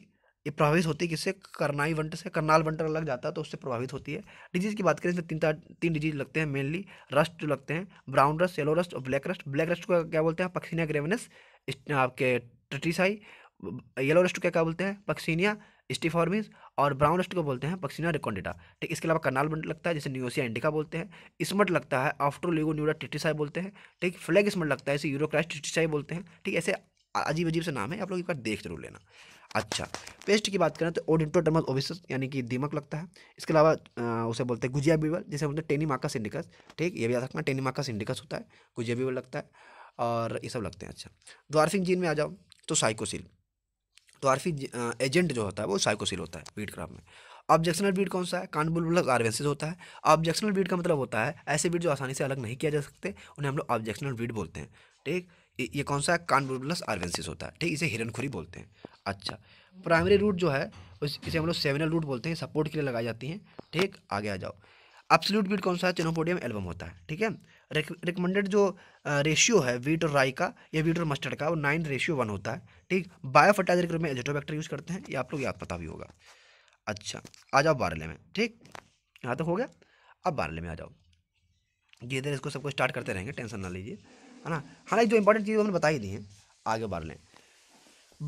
ये प्रभावित होती है किससे करनाई वंट से करनाल वंटर लग जाता है तो उससे प्रभावित होती है डिजीज़ की बात करें इसमें तीन तीन डिजीज लगते हैं मेनली रस्ट जो लगते हैं ब्राउन रस्ट येलो रस्ट और ब्लैक रस्ट ब्लैक रस्ट को क्या बोलते हैं पक्सीनिया ग्रेवनस आपके ट्रिटिसाई येलो रस्ट को क्या बोलते हैं पक्सीनिया स्टीफॉर्मिस और ब्राउन रस्ट को बोलते हैं पक्सीना रिकॉन्डिटा ठीक इसके अलावा कनाल बंट लगता है जैसे न्यूसिया इंडिका बोलते हैं स्मट लगता है आफ्टर लिगो न्यूरा टिटिसाई बोलते हैं ठीक फ्लैग स्मट लगता है इसे यूरोक्राइस टिटिसाई बोलते हैं ठीक ऐसे अजीब अजीब से नाम है आप लोग एक बार देख जरूर लेना अच्छा पेस्ट की बात करें तो ओडेंटोडर्मल ओविस यानी कि दीमक लगता है इसके अलावा उसे बोलते हैं गुजिया बीवल जिसे बोलते हैं टेनीमाका सिंडिकस ठीक ये भी आ रखना हैं टेनीमाका सिंडिकस होता है गुजिया बीवल लगता है और ये सब लगते हैं अच्छा द्वारफिक जीन में आ जाओ तो साइकोसिल द्वारफिक एजेंट जो होता है वो साइकोसिल होता है बीट क्राफ में ऑब्जेक्शनल बीड कौन सा है कानबुल आरवेंसिस होता है ऑब्जेक्शनल बीड का मतलब होता है ऐसे बीड जो आसानी से अलग नहीं किया जा सकते उन्हें हम लोग ऑब्जेक्शनल बीट बोलते हैं ठीक ये कौन सा है कानबुलस आर्वेंसिस होता है ठीक इसे हिरनखुरी बोलते हैं अच्छा प्राइमरी रूट जो है इसे हम लोग सेवनल रूट बोलते हैं सपोर्ट के लिए लगाई जाती हैं ठीक आगे आ जाओ एब्सोल्यूट वीट कौन सा है चिनोपोडियम एल्बम होता है ठीक है रिकमेंडेड जो रेशियो है वीट और राई का या वीट और मस्टर्ड का वो नाइन रेशियो वन होता है ठीक बायो फर्टाइजर के रूप में एजोटोबैक्टर यूज़ करते हैं ये आप लोग याद पता भी होगा अच्छा आ जाओ बारले में ठीक यहाँ तो हो गया अब बारले में आ जाओ धीरे धीरे इसको सबको स्टार्ट करते रहेंगे टेंशन ना लीजिए है ना हालांकि जो इंपॉर्टेंट चीज़ हमने बताई दी है आगे बारले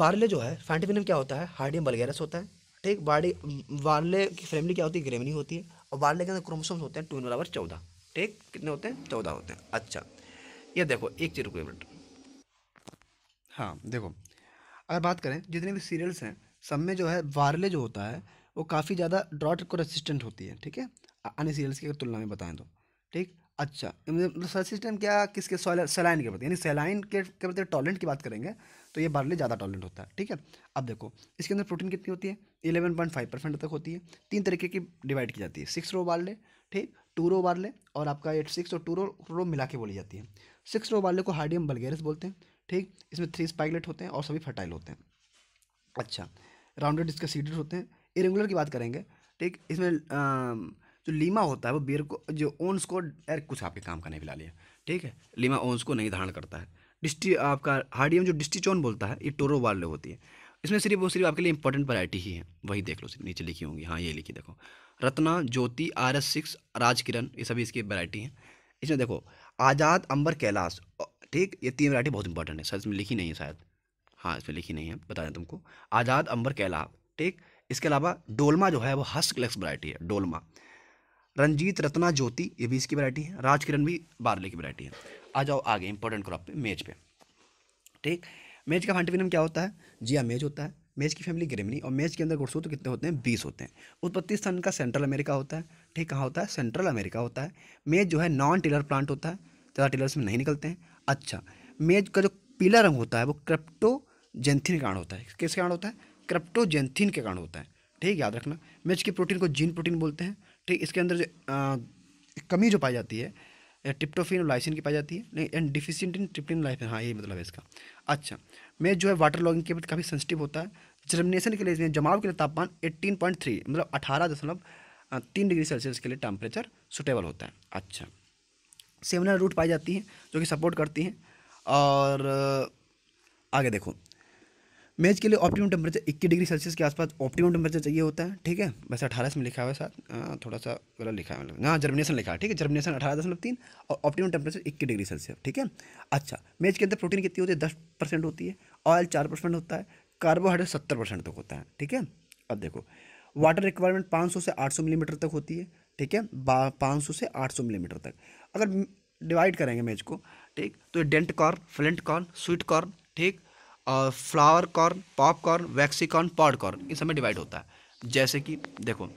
बारले जो है साइंटिफिक क्या होता है हार्डियम बलगेरस होता है ठीक बाड़ी वारले की फैमिली क्या होती है ग्रेमनी होती है और वारले के अंदर क्रोमोसोम्स होते हैं टू बराबर चौदह ठीक कितने होते हैं चौदह होते हैं अच्छा ये देखो एक चीज रुको मिनट हाँ देखो अगर बात करें जितने भी सीरियल्स हैं सब में जो है वारले जो होता है वो काफ़ी ज़्यादा ड्रॉट को रेसिस्टेंट होती है ठीक है अन्य सीरियल्स की अगर तुलना में बताएं तो ठीक अच्छा मतलब सर सिस्टम क्या किसके सलाइन के प्रति यानी सेलाइन के के प्रति टॉलेंट की बात करेंगे तो ये बार्ले ज़्यादा टॉलेंट होता है ठीक है अब देखो इसके अंदर प्रोटीन कितनी होती है इलेवन पॉइंट फाइव परसेंट तक होती है तीन तरीके की डिवाइड की जाती है सिक्स रो बार्ले ठीक टू रो बार्ले और आपका एट सिक्स और टू रो रो मिला के बोली जाती है सिक्स रो बार्ले को हार्डियम बल्गेरस बोलते हैं ठीक इसमें थ्री स्पाइगलेट होते हैं और सभी फर्टाइल होते हैं अच्छा राउंडेड इसके सीडेड होते हैं इरेगुलर की बात करेंगे ठीक इसमें जो तो लीमा होता है वो बियर को जो ओन्स को डायरेक्ट कुछ आपके काम करने नहीं ला लिया ठीक है लीमा ओन्स को नहीं धारण करता है डिस्टी आपका हार्डियम जो डिस्टिचोन बोलता है ये टोरो वाले होती है इसमें सिर्फ वो सिर्फ आपके लिए इंपॉर्टेंट वैरायटी ही है वही देख लो नीचे लिखी होंगी हाँ ये लिखी देखो Ratna Jyoti R S six Rajkiran ये सभी इसकी वैरायटी हैं इसमें देखो आज़ाद अंबर कैलाश ठीक ये तीन वैरायटी बहुत इंपॉर्टेंट है सर इसमें लिखी नहीं है शायद हाँ इसमें लिखी नहीं है बता दें तुमको आज़ाद अंबर कैला ठीक इसके अलावा डोलमा जो है वो हस्क क्लेक्स वरायटी है डोलमा रंजीत रत्ना ज्योति ये भी इसकी वरायटी है राजकिरण भी बारले की वरायटी है आ जाओ आगे इंपॉर्टेंट क्रॉप पे मेज पे ठीक मेज का फंटविनम क्या होता है जिया हाँ, मेज होता है मेज की फैमिली ग्रेमनी और मेज के अंदर तो कितने होते हैं बीस होते हैं उत्पत्ति स्थान का सेंट्रल अमेरिका होता है ठीक कहाँ होता है सेंट्रल अमेरिका होता है मेज जो है नॉन टिलर प्लांट होता है ज़्यादा टिलर्स में नहीं निकलते हैं अच्छा मेज का जो पीला रंग होता है वो क्रिप्टोजेंथिन के कारण होता है किस कारण होता है क्रिप्टोजेंथिन के कारण होता है ठीक याद रखना मेज की प्रोटीन को जीन प्रोटीन बोलते हैं ठीक इसके अंदर जो आ, कमी जो पाई जाती है ट्रिप्टोफिन और लाइसिन की पाई जाती है नहीं एंड डिफिशियंट इन ट्रिप्टिन लाइफिन हाँ यही मतलब है इसका अच्छा मैं जो है वाटर लॉगिंग के प्रति काफ़ी सेंसिटिव होता है जर्मिनेशन के लिए इसमें जमाव के लिए तापमान 18.3 मतलब अठारह दशमलव तीन डिग्री सेल्सियस के लिए टेम्परेचर सुटेबल होता है अच्छा सेमिनल रूट पाई जाती हैं जो कि सपोर्ट करती हैं और आगे देखो मैच के लिए ऑप्टिमम टेम्परेचर इक्कीस डिग्री सेल्सियस के आसपास ऑप्टिमम टेम्परेचर चाहिए होता है ठीक है वैसे अठारह में लिखा हुआ है साथ थोड़ा सा गलत लिखा है मतलब हाँ जर्मिनेशन लिखा है ठीक है जर्मिनेशन अठारह दशमलव तीन और ऑप्टिमम टेम्परेचर इक्कीस डिग्री सेल्सियस ठीक है अच्छा मैच के अंदर प्रोटीन कितनी होती है दस परसेंट होती है ऑयल चार परसेंट होता है कार्बोहाइड्रेट सत्तर परसेंट तक होता है ठीक है अब देखो वाटर रिक्वायरमेंट पाँच सौ से आठ सौ मिलीमीटर तक होती है ठीक है पाँच सौ से आठ सौ मिलीमीटर तक अगर डिवाइड करेंगे मैच को ठीक तो dent corn flint corn sweet corn ठीक और flour corn popcorn waxy corn pod corn इन सब में डिवाइड होता है जैसे कि देखो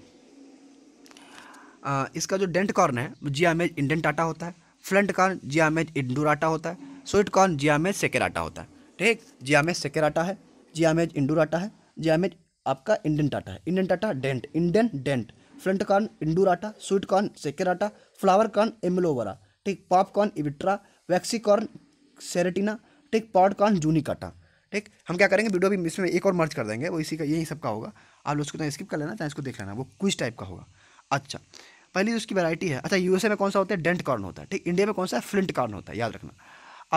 आ, इसका जो डेंट कॉर्न है जियामेज इंडेंट आटा होता है फ्लेंट कॉर्न जियामेज इंडोर आटा होता है स्वीट कॉर्न जियामेज सेकेर आटा होता है ठीक जियामेज सेकेर आटा है जियामेज इंडोर आटा है जियामेज आपका इंडेंट आटा है indentata dent Indian dent flint corn indurata sweet corn saccharata flour corn एमलोवरा ठीक पॉपकॉर्न इविट्रा वैक्सीकॉर्न सेरेटिना ठीक पॉडकॉर्न जूनिक आटा ठीक हम क्या करेंगे वीडियो भी इसमें एक और मर्ज कर देंगे वो इसी का यही सब का होगा आप लोग उसको स्किप तो कर लेना चाहे इसको देख लेना वो कुछ टाइप का होगा अच्छा पहली उसकी वैरायटी है अच्छा यूएसए में कौन सा होता है डेंट कार्न होता है ठीक इंडिया में कौन सा है फ्लिंट कॉर्न होता है याद रखना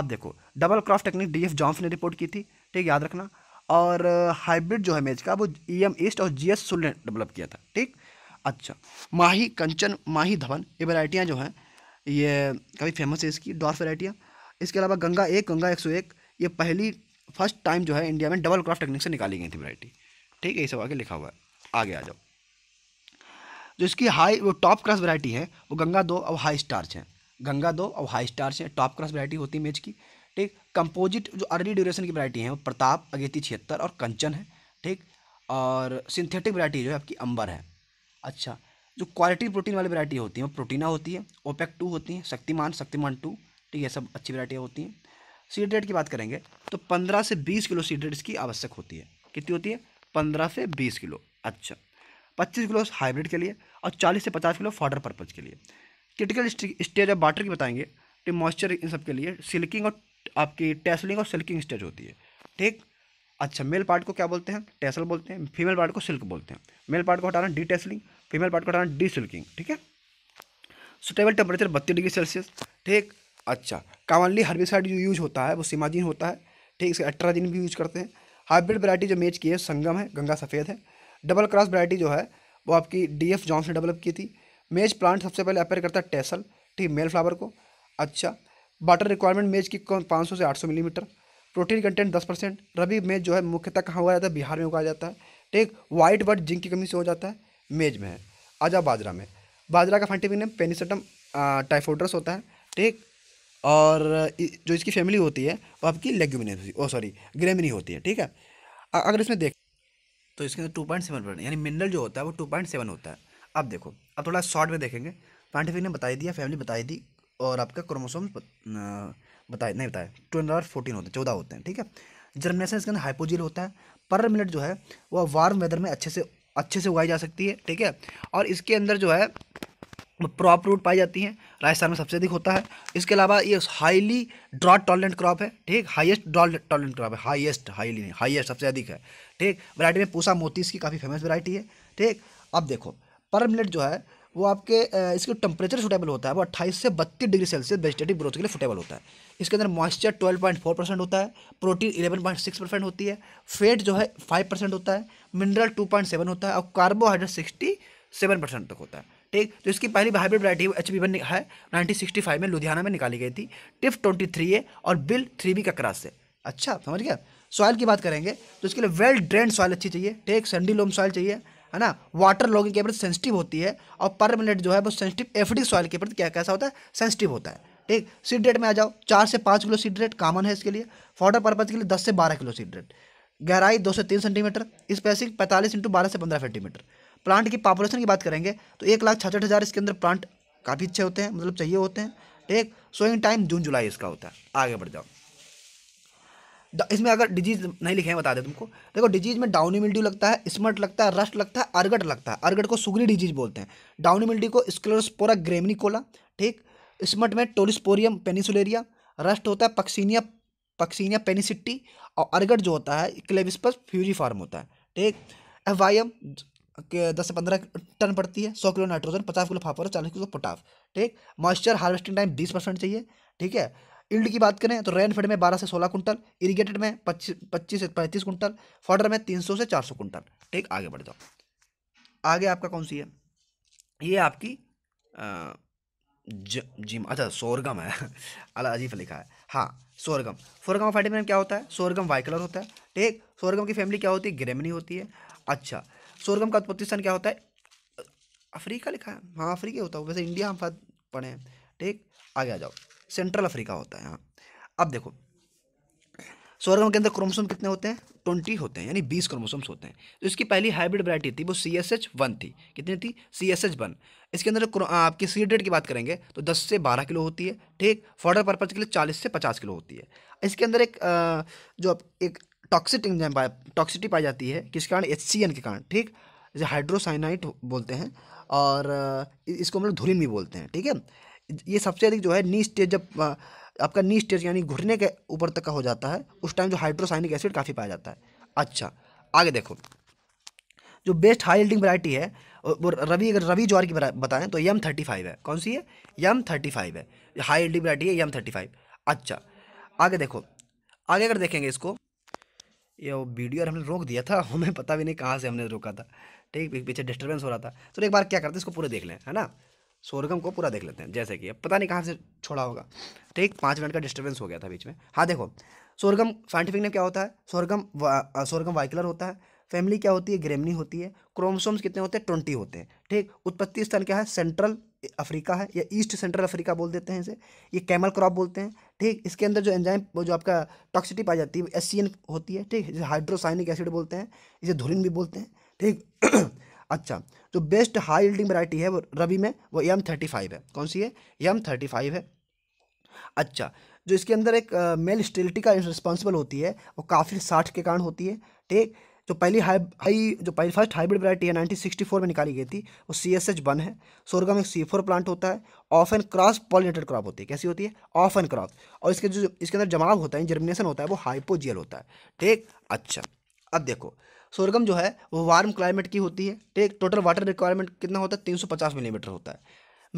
अब देखो double cross technique D F Jones ने रिपोर्ट की थी ठीक याद रखना और हाइब्रिड uh, जो है मेज का वो ई एम ईस्ट और जी एस सुल ने डेवलप किया था ठीक अच्छा माही कंचन माही धवन ये वैरायटियाँ जो हैं ये काफ़ी फेमस है इसकी डॉर्फ वैरायटियाँ इसके अलावा गंगा एक गंगा एक सौ एक ये पहली फर्स्ट टाइम जो है इंडिया में डबल क्रॉप टेक्निक से निकाली गई थी वैरायटी ठीक है ये सब आगे लिखा हुआ है आगे आ जाओ जो इसकी हाई वो टॉप क्रॉस वैरायटी है वो गंगा दो और हाई स्टार्च हैं गंगा दो और हाई स्टार्च हैं टॉप क्रॉस वैरायटी होती है मेज की ठीक कंपोजिट जो अर्ली ड्यूरेशन की वैरायटी है वो प्रताप अगेती छिहत्तर और कंचन है ठीक और सिंथेटिक वैरायटी जो है आपकी अंबर है अच्छा जो क्वालिटी प्रोटीन वाली वैरायटी होती है वो प्रोटीना होती है ओपेक टू होती है शक्तिमान शक्तिमान टू ठीक है सब अच्छी वरायटियाँ होती हैं सीडरेट की बात करेंगे तो पंद्रह से बीस किलो सीडरेट इसकी आवश्यक होती है कितनी होती है पंद्रह से बीस किलो अच्छा पच्चीस किलो हाइब्रिड के लिए और चालीस से पचास किलो फॉर्डर पर्पज़ के लिए क्रिटिकल स्टेज ऑफ वाटर की बताएंगे तो मॉइस्चर इन सब के लिए सिल्किंग और आपकी टेसलिंग और सिल्किंग स्टेज होती है ठीक अच्छा मेल पार्ट को क्या बोलते हैं टेसल बोलते हैं फीमेल पार्ट को सिल्क बोलते हैं मेल पार्ट को हटाना डी टेसलिंग फीमेल पार्ट को हटाना डी सिल्किंग ठीक है सुटेबल टेम्परेचर बत्तीस डिग्री सेल्सियस ठीक अच्छा कॉमनली हर्बिसाइड जो यूज होता है वो सिमाजिन होता है ठीक इसके अठारह दिन भी यूज करते हैं हाइब्रिड वैरायटी जो मेज की है संगम है गंगा सफ़ेद है डबल क्रॉस वैरायटी जो है वो आपकी डी एफ जॉन्स ने डेवलप की थी मेज प्लांट सबसे पहले अपेयर करता है टेसल ठीक मेल फ्लावर को अच्छा वाटर रिक्वायरमेंट मेज की कौन पाँच सौ से आठ सौ मिलीमीटर प्रोटीन कंटेंट दस परसेंट रबी मेज जो है मुख्यतः कहाँ उगाया जाता है बिहार में उगाया जाता है ठीक वाइट वर्ड जिंक की कमी से हो जाता है मेज में है आजा बाजरा में बाजरा का फंटिविक नेम पेनिसटम टाइफोड्रस होता है ठीक और जो इसकी फैमिली होती है वो आपकी लेग्यूमिनस ओ सॉरी ग्रेमिनी होती है ठीक है अगर इसमें देख तो इसके अंदर टू पॉइंट सेवन परसेंट यानी मिनरल जो होता है वो टू पॉइंट सेवन होता है अब देखो अब थोड़ा शॉर्ट में देखेंगे पैंटिफिक ने बताई दिया फैमिली बताई दी और आपका क्रोमोसोम बताया नहीं बताया ट्वेंटी और फोर्टीन होते हैं चौदह होते हैं ठीक है जर्मिनेशन इसके अंदर हाइपोजील होता है पर मिनट जो है वह वार्म वेदर में अच्छे से अच्छे से उगाई जा सकती है ठीक है और इसके अंदर जो है क्रॉप रूट पाई जाती हैं राजस्थान में सबसे अधिक होता है इसके अलावा ये हाईली ड्रॉट टॉलरेंट क्रॉप है ठीक हाईएस्ट ड्रॉट टॉलरेंट क्रॉप है हाईएस्ट हाईली नहीं हाईएस्ट सबसे अधिक है ठीक वैरायटी में पूसा मोती इसकी काफ़ी फेमस वैरायटी है ठीक अब देखो पर मिनट जो है वो आपके इसका टेम्परेचर सुटेबल होता है वो अट्ठाईस से बत्तीस डिग्री सेल्सियस वेजिटेटिव ग्रोथ के लिए सुटेबल होता है इसके अंदर moisture twelve point four percent होता है protein eleven point six percent होती है फेट जो है फाइव परसेंट होता है मिनरल टू पॉइंट सेवन होता है और कार्बोहाइड्रेट सिक्सटी सेवन परसेंट तक होता है ठीक तो इसकी पहली hybrid variety H B one है नाइनटीन में लुधियाना में निकाली गई थी टिफ ट्वेंटी थ्री ए और बिल थ्री बी का क्रास है अच्छा समझ गया सॉइल की बात करेंगे तो इसके लिए वेल ड्रेन सॉइल अच्छी चाहिए ठीक संडी लोम सॉइल चाहिए है ना वाटर लॉगिंग के प्रति सेंसिटिव होती है और पर मिनट जो है वो सेंसिटिव एफडी सॉइल के प्रति क्या कैसा होता है सेंसिटिव होता है ठीक सीड रेट में आ जाओ चार से पाँच किलो सीड रेट कामन है इसके लिए फॉर्डर पर्पज़ के लिए दस से बारह किलो सीड रेट गहराई दो से तीन सेंटीमीटर स्पेसिंग पैंतालीस इंटू बारह से पंद्रह सेंटीमीटर प्लांट की पॉपुलेशन की बात करेंगे तो एक लाख छाछठ हज़ार इसके अंदर प्लांट काफ़ी अच्छे होते हैं मतलब चाहिए होते हैं ठीक सोइंग टाइम जून जुलाई इसका होता है आगे बढ़ जाओ इसमें अगर डिजीज नहीं लिखे हैं बता दें तुमको देखो डिजीज में डाउनी मिल्ड्यू लगता है स्मर्ट लगता है रस्ट लगता है अर्गट लगता है अर्गट को सुगरी डिजीज बोलते हैं डाउनी मिल्ड्यू को ग्रेमनी ग्रेमनिकोला ठीक स्मर्ट में टोलिस्पोरियम पेनिसुलेरिया रस्ट होता है पक्सीनिया पक्सीनिया पेनिसिट्टी और अर्गट जो होता है क्लेविस्पस फ्यूजीफार्म होता है ठीक एफ वाई एम दस से पंद्रह टन पड़ती है सौ किलो नाइट्रोजन पचास किलो फास्फोरस चालीस किलो पोटाफ ठीक मॉइस्चर हार्वेस्टिंग टाइम बीस परसेंट चाहिए ठीक है इल्ड की बात करें तो रेनफेड में बारह से सोलह कुंटल इरीगेटेड में पच्चीस पच्चीस से पैंतीस कुंटल फॉर्डर में तीन सौ से चार सौ कुंटल ठीक आगे बढ़ जाओ आगे आपका कौन सी है ये आपकी जी जिम अच्छा सोरगम है अला अजीब लिखा है हाँ सोरगम सोरगम फाइटिंग में क्या होता है सोरगम वाइकलर होता है ठीक सोरगम की फैमिली क्या होती है ग्रेमनी होती है अच्छा सोरगम का उत्पत्ति स्थान क्या होता है अफ्रीका लिखा है हाँ अफ्रीका होता है वैसे इंडिया हम साथ पढ़े हैं ठीक आगे आ जाओ सेंट्रल अफ्रीका होता है हाँ अब देखो सोरगम के अंदर क्रोमोसोम कितने होते हैं ट्वेंटी होते हैं यानी बीस क्रोमोसोम्स होते हैं तो इसकी पहली हाइब्रिड वैरायटी थी वो सी एस एच वन थी कितनी थी सी एस एच वन इसके अंदर आपकी सीड रेट की बात करेंगे तो दस से बारह किलो होती है ठीक फॉर्डर पर्पज के लिए चालीस से पचास किलो होती है इसके अंदर एक जो एक टॉक्सिट एंजाइम टॉक्सिटी पाई जाती है किस कारण एच के कारण ठीक जैसे हाइड्रोसाइनाइट बोलते हैं और इसको हम लोग धुरिन भी बोलते हैं ठीक है ये सबसे अधिक जो है नी स्टेज जब आपका नी स्टेज यानी घुटने के ऊपर तक का हो जाता है उस टाइम जो हाइड्रोसाइनिक एसिड काफ़ी पाया जाता है अच्छा आगे देखो जो बेस्ट हाई एल्डिंग वरायटी है वो रवि अगर रवि ज्वार की बताएं तो यम थर्टी फाइव है कौन सी है यम थर्टी फाइव है हाई एल्डिंग वरायटी है यम थर्टी फाइव अच्छा आगे देखो आगे अगर देखेंगे इसको ये वो वीडियो हमने रोक दिया था हमें पता भी नहीं कहाँ से हमने रोका था ठीक पीछे डिस्टर्बेंस हो रहा था तो एक बार क्या करते हैं इसको पूरे देख लें है ना सोरगम को पूरा देख लेते हैं जैसे कि अब पता नहीं कहाँ से छोड़ा होगा ठीक पाँच मिनट का डिस्टर्बेंस हो गया था बीच में हाँ देखो सोरगम साइंटिफिक ने क्या होता है सोरगम वा, सोरगम वाइकुलर होता है फैमिली क्या होती है ग्रेमनी होती है क्रोमसोम्स कितने होते हैं ट्वेंटी होते हैं ठीक उत्पत्ति स्थल क्या है सेंट्रल अफ्रीका है या ईस्ट सेंट्रल अफ्रीका बोल देते हैं इसे ये कैमल क्रॉप बोलते हैं ठीक इसके अंदर जो एंजाइम जो आपका टॉक्सिटी पाई जाती है एस होती है ठीक इसे हाइड्रोसाइनिक एसिड बोलते हैं इसे धुरिन भी बोलते हैं ठीक अच्छा जो बेस्ट हाई यील्डिंग वैरायटी है वो रबी में वो एम थर्टी फाइव है कौन सी है यम थर्टी फाइव है अच्छा जो इसके अंदर एक मेल स्टेलिटी का रिस्पॉन्सिबल होती है वो काफ़ी साठ के कारण होती है ठीक जो पहली हाई हाई जो पहली फर्स्ट हाइब्रिड वरायटी है नाइनटीन सिक्सटी फोर में निकाली गई थी वो सी एस एच वन है सोरगम एक सी फोर प्लांट होता है ऑफ एंड क्रॉस पॉलिनेटेड क्रॉप होती है कैसी होती है ऑफ एंड क्रॉप और इसके जो इसके अंदर जमाव होता है जर्मिनेशन होता है वो हाइपोजियल होता है ठीक अच्छा अब देखो सोरगम जो है वो वार्म क्लाइमेट की होती है ठीक टोटल वाटर रिक्वायरमेंट कितना होता है तीन सौ पचास मिलीमीटर होता है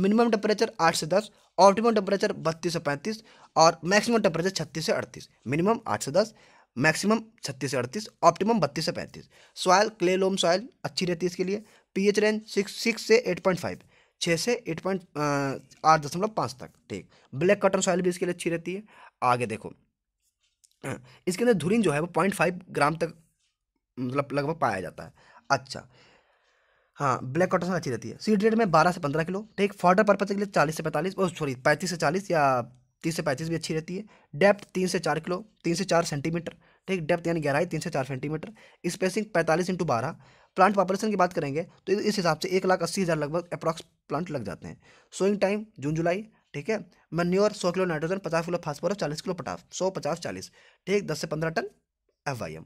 मिनिमम टेम्परेचर आठ से दस ऑप्टिमम टेम्परेचर बत्तीस से पैंतीस और मैक्सिमम टेम्परेचर छत्तीस से अड़तीस मिनिमम आठ से दस मैक्सिमम छत्तीस से अड़तीस ऑप्टिमम बत्तीस से पैंतीस सॉयल क्ले लोम सॉयल अच्छी रहती है इसके लिए पीएच रेंज सिक्स सिक्स से एट पॉइंट फाइव छः से एट पॉइंट आठ दशमलव पाँच तक ठीक ब्लैक कॉटन सॉयल भी इसके लिए अच्छी रहती है आगे देखो इसके अंदर धुरिन जो है वो पॉइंट फाइव ग्राम तक मतलब लगभग पाया जाता है अच्छा हाँ ब्लैक कॉटन अच्छी रहती है सीड रेट में बारह से पंद्रह किलो ठीक फॉर्डर पर्पज के लिए चालीस से पैंतालीस सॉरी पैंतीस से चालीस या तीस से पैंतीस भी अच्छी रहती है डेप्थ तीन से चार किलो तीन से चार सेंटीमीटर ठीक डेप्थ यानी गहराई तीन से चार सेंटीमीटर स्पेसिंग पैंतालीस इंटू बारह प्लांट पॉपुलेशन की बात करेंगे तो इस हिसाब से एक लाख अस्सी हज़ार लगभग अप्रॉक्स प्लांट लग जाते हैं सोइंग टाइम जून जुलाई ठीक है मन्योर सौ किलो नाइट्रोजन पचास किलो फास्फोरस चालीस किलो पटाफ सौ पचास चालीस ठीक दस से पंद्रह ton F Y M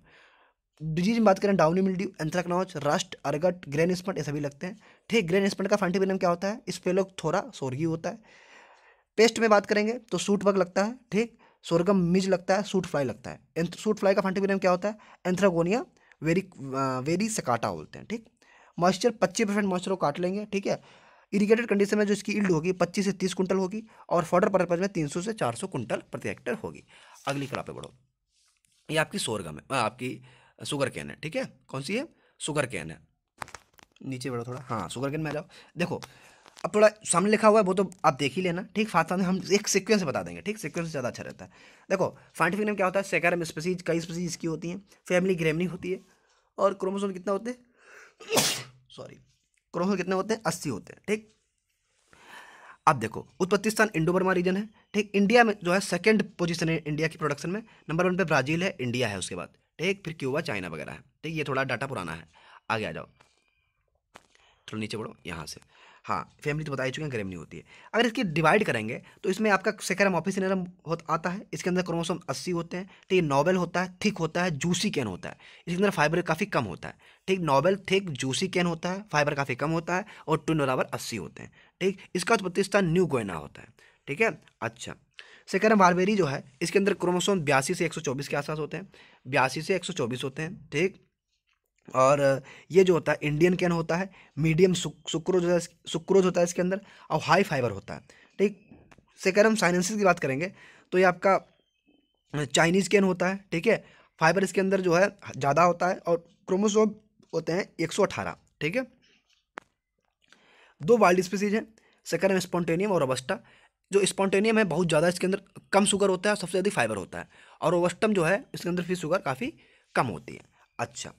disease बात करें downy mildew anthracnose rust ergot grain smut ये सभी लगते हैं ठीक ग्रेन स्पंट का फंटिविनम क्या होता है लोग थोड़ा सोरगी होता है पेस्ट में बात करेंगे तो सूट वर्ग लगता है ठीक सोरगम मिज लगता है सूट फ्लाई लगता है सूट फ्लाई का फांटिविनम क्या होता है एंथ्रागोनिया वेरी वेरी सकाटा बोलते हैं ठीक मॉइस्चर पच्चीस परसेंट मॉइस्चर को काट लेंगे ठीक है इरीगेटेड कंडीशन में जो इसकी इल्ड होगी पच्चीस से तीस कुंटल होगी और फॉर्डर पर्पज में तीन सौ से चार सौ कुंटल प्रति हेक्टर होगी अगली कला पे बढ़ो ये आपकी सोरगम है आपकी शुगर कैन है ठीक है कौन सी है शुगर कैन है नीचे बढ़ो थोड़ा हाँ शुगर कैन में आ जाओ देखो अब थोड़ा सामने लिखा हुआ है वो तो आप देख ही लेना ठीक साथ साथ हम एक सीक्वेंस बता देंगे ठीक सीक्वेंस ज़्यादा अच्छा रहता है देखो साइंटिफिक नेम क्या होता है सेकारम स्पेसीज कई स्पेसीज की होती हैं फैमिली ग्रेमनी होती है और क्रोमोसोम कितना होते हैं सॉरी क्रोमोसोम कितने होते हैं अस्सी होते हैं ठीक अब देखो उत्पत्ति स्थान इंडो बर्मा रीजन है ठीक इंडिया में जो है सेकेंड पोजिशन है इंडिया की प्रोडक्शन में नंबर वन पे ब्राजील है इंडिया है उसके बाद ठीक फिर क्यूबा चाइना वगैरह है ठीक ये थोड़ा डाटा पुराना है आगे आ जाओ थोड़ा नीचे बढ़ो यहाँ से हाँ फैमिली तो बता ही चुके हैं ग्रेमनी होती है अगर इसकी डिवाइड करेंगे तो इसमें आपका सेकरम होता आता है इसके अंदर क्रोमोसोम अस्सी होते हैं ठीक तो नॉबल होता है थिक होता है जूसी कैन होता है इसके अंदर फाइबर काफ़ी कम होता है ठीक नॉबल थिक जूसी कैन होता है फाइबर काफ़ी कम होता है और टू बराबर अस्सी होते हैं ठीक इसका उत्पत्ति स्थान न्यू गोयना होता है ठीक है अच्छा सेकरम वारवेरी जो है इसके अंदर क्रोमोसोम बयासी से एक के आसपास होते हैं बयासी से एक होते हैं ठीक और ये जो होता है इंडियन कैन होता है मीडियम सुक्रोज होता है सुक्रोज होता है इसके अंदर और हाई फाइबर होता है ठीक से अगर हम साइनेंसिस की बात करेंगे तो ये आपका चाइनीज़ कैन होता है ठीक है फाइबर इसके अंदर जो है ज़्यादा होता है और क्रोमोसोम होते हैं एक सौ अठारह ठीक है दो वाइल्ड स्पीसीज हैं सेकरम स्पॉन्टेनियम और अवस्टा जो स्पॉन्टेनियम है बहुत ज़्यादा इसके अंदर कम शुगर होता है और सबसे ज़्यादा फाइबर होता है और अवस्टम जो है इसके अंदर फिर शुगर काफ़ी कम होती है अच्छा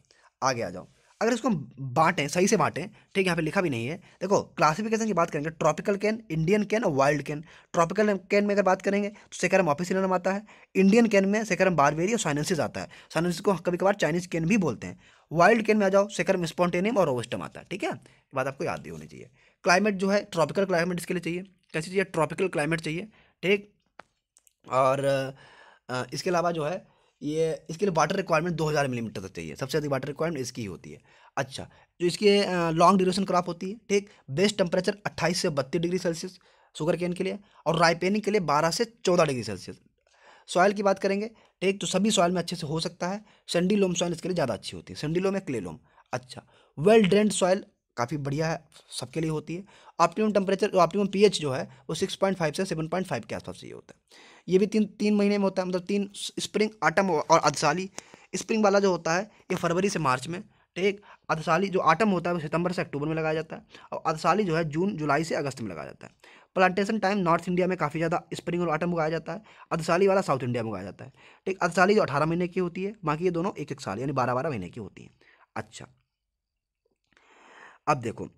आगे आ जाओ अगर इसको हम बांटें सही से बांटें ठीक है यहाँ पे लिखा भी नहीं है देखो क्लासिफिकेशन की बात करेंगे ट्रॉपिकल कैन इंडियन कैन और वाइल्ड कैन ट्रॉपिकल कैन में अगर बात करेंगे तो सेकरम ऑफिसिनम आता है इंडियन कैन में सेकरम बारबेरी और साइनसिस आता है साइनसिस को कभी कभार चाइनीज कैन भी बोलते हैं वाइल्ड कैन में आ जाओ सेकरम स्पॉन्टेनियम और ओवस्टम आता है ठीक है ये बात आपको याद भी होनी चाहिए क्लाइमेट जो है ट्रॉपिकल क्लाइमेट इसके लिए चाहिए कैसी चाहिए ट्रॉपिकल क्लाइमेट चाहिए ठीक और इसके अलावा जो है ये इसके लिए वाटर रिक्वायरमेंट 2000 मिलीमीटर तक चाहिए सबसे अधिक वाटर रिक्वायरमेंट इसकी ही होती है अच्छा जो इसकी लॉन्ग ड्यूरेशन क्रॉप होती है ठीक बेस्ट टेम्परेचर 28 से बत्तीस डिग्री सेल्सियस शुगर केन के लिए और राइपेनिंग के लिए 12 से 14 डिग्री सेल्सियस सॉयल की बात करेंगे ठीक तो सभी सॉयल में अच्छे से हो सकता है सेंडी लोम सॉयल इसके लिए ज़्यादा अच्छी होती है सेंडी लोम या क्ले लोम अच्छा वेल ड्रेंड सॉयल काफ़ी बढ़िया है सबके लिए होती है ऑप्टिमम टेम्परेचर ऑप्टिमम पी जो है वो सिक्स पॉइंट फाइव से सेवन पॉइंट फाइव के आसपास ये होता है ये भी तीन तीन महीने में होता है मतलब तीन स्प्रिंग आटम और अधसाली स्प्रिंग वाला जो होता है ये फरवरी से मार्च में ठीक अधसाली जो आटम होता है वो सितंबर से अक्टूबर में लगाया जाता है और अधसाली जो है जून जुलाई से अगस्त में लगाया जाता है प्लांटेशन टाइम नॉर्थ इंडिया में काफ़ी ज़्यादा स्प्रिंग और आटम उगाया जाता है अधसाली वाला साउथ इंडिया में उगाया जाता है ठीक अधसाली जो अठारह महीने की होती है बाकी ये दोनों एक एक साल यानी बारह बारह महीने की होती है अच्छा अब देखो